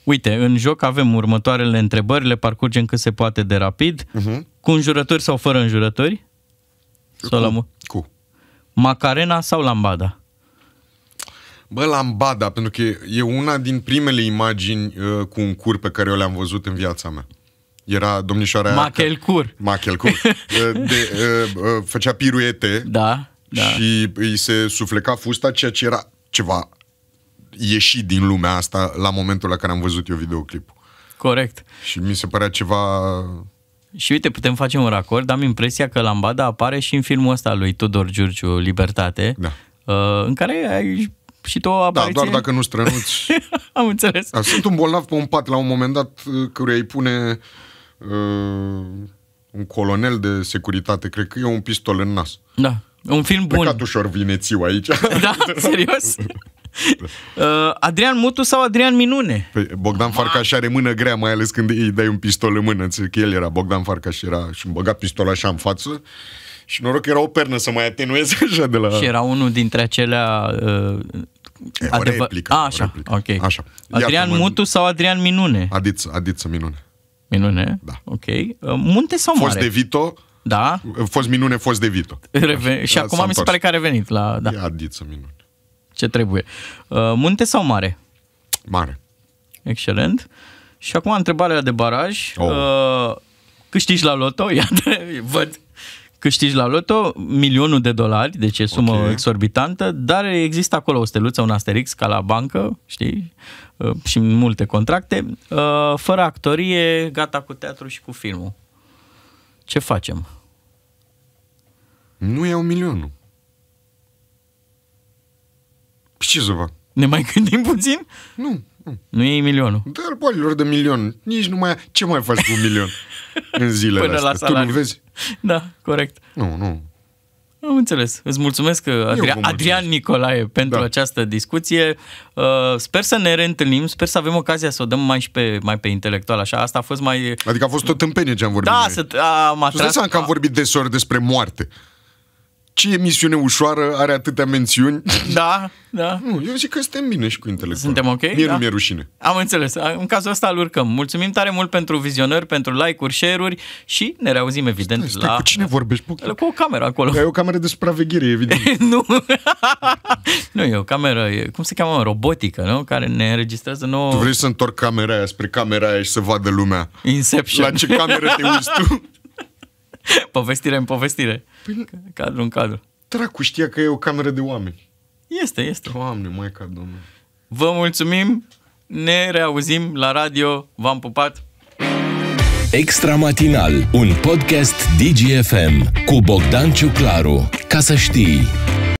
Uite, în joc avem următoarele întrebări, le parcurgem cât se poate de rapid. Uh-huh. Cu înjurători sau fără înjurători? Sau cu, la... cu. Macarena sau lambada? Bă, lambada, pentru că e una din primele imagini uh, cu un cur pe care eu le-am văzut în viața mea. Era domnișoara Machelcur. Că... Machelcur. Uh, de, uh, uh, făcea piruete. Da. Da. Și îi se sufleca fusta, ceea ce era ceva ieșit din lumea asta la momentul la care am văzut eu videoclipul. Corect. Și mi se părea ceva... Și uite, putem face un racord, am impresia că Lambada apare și în filmul ăsta lui Tudor Giurgiu, Libertate, da. Uh, în care ai și tu o da, apariție... Da, doar dacă nu strănuți. am înțeles. Da, sunt un bolnav pe un pat la un moment dat uh, căruia îi pune uh, un colonel de securitate, cred că e un pistol în nas. Da. Un film bun. Plecat ușor vinețiu aici. Da? Serios? Uh, Adrian Mutu sau Adrian Minune? Păi Bogdan ah. Farcaș are mână grea, mai ales când îi dai un pistol în mână. Că el era Bogdan Farcaș era și băga pistolul așa în față. Și noroc că era o pernă să mai atenuez așa de la... Și era unul dintre acelea... Uh, e, adevă... Ah, o replică, A, așa, o ok. Așa. Adrian Mutu sau Adrian Minune? Adiță, Adiță Minune. Minune? Da. Ok. Uh, Munte sau mare? Fost de Vito, da. Fost minune, fost de Vito. Reven- și da, acum mi se pare că a revenit la... Da. Ia, adiță minune. Ce trebuie. Uh, munte sau mare? Mare. Excelent. Și acum întrebarea de baraj. Oh. Uh, câștigi la loto? Iată, văd. Câștigi la loto milionul de dolari, deci e sumă okay. exorbitantă, dar există acolo o steluță, un asterix ca la bancă, știi? Uh, și multe contracte. Uh, fără actorie, gata cu teatru și cu filmul. Ce facem? Nu iau milionul. Pe ce să fac? Ne mai gândim puțin? Nu. Nu, nu iei milionul. Dar bolilor de milion. Nici nu mai... Ce mai faci cu un milion în zilele Până astea? la salariu. Tu nu vezi? Da, corect. Nu, nu. Am înțeles. Îți mulțumesc, uh, Adria- mulțumesc. Adrian Nicolae, pentru da. această discuție. Uh, sper să ne reîntâlnim, sper să avem ocazia să o dăm mai și pe, mai pe intelectual, așa. Asta a fost mai... Adică a fost tot în ce am vorbit. Da, să, am atras... Tu că am vorbit desori despre moarte ce emisiune ușoară are atâtea mențiuni. Da, da. Nu, eu zic că suntem bine și cu intelectul. Suntem ok? Mie da. nu mi-e rușine. Am înțeles. În cazul ăsta îl urcăm. Mulțumim tare mult pentru vizionări, pentru like-uri, share-uri și ne reauzim, evident, stai, stai, la... Cu cine vorbești? Cu o cameră acolo. E o cameră de supraveghere, evident. nu. nu, e o cameră, e, cum se cheamă, robotică, nu? Care ne înregistrează nouă... Tu vrei să întorc camera aia spre camera aia și să vadă lumea. Inception. La ce cameră te uiți tu? povestire în povestire. Păi, cadru în cadru. Dracu știa că e o cameră de oameni. Este, este. Doamne, mai ca domnule. Vă mulțumim, ne reauzim la radio, v-am pupat. Extra matinal, un podcast DGFM cu Bogdan Ciuclaru. Ca să știi...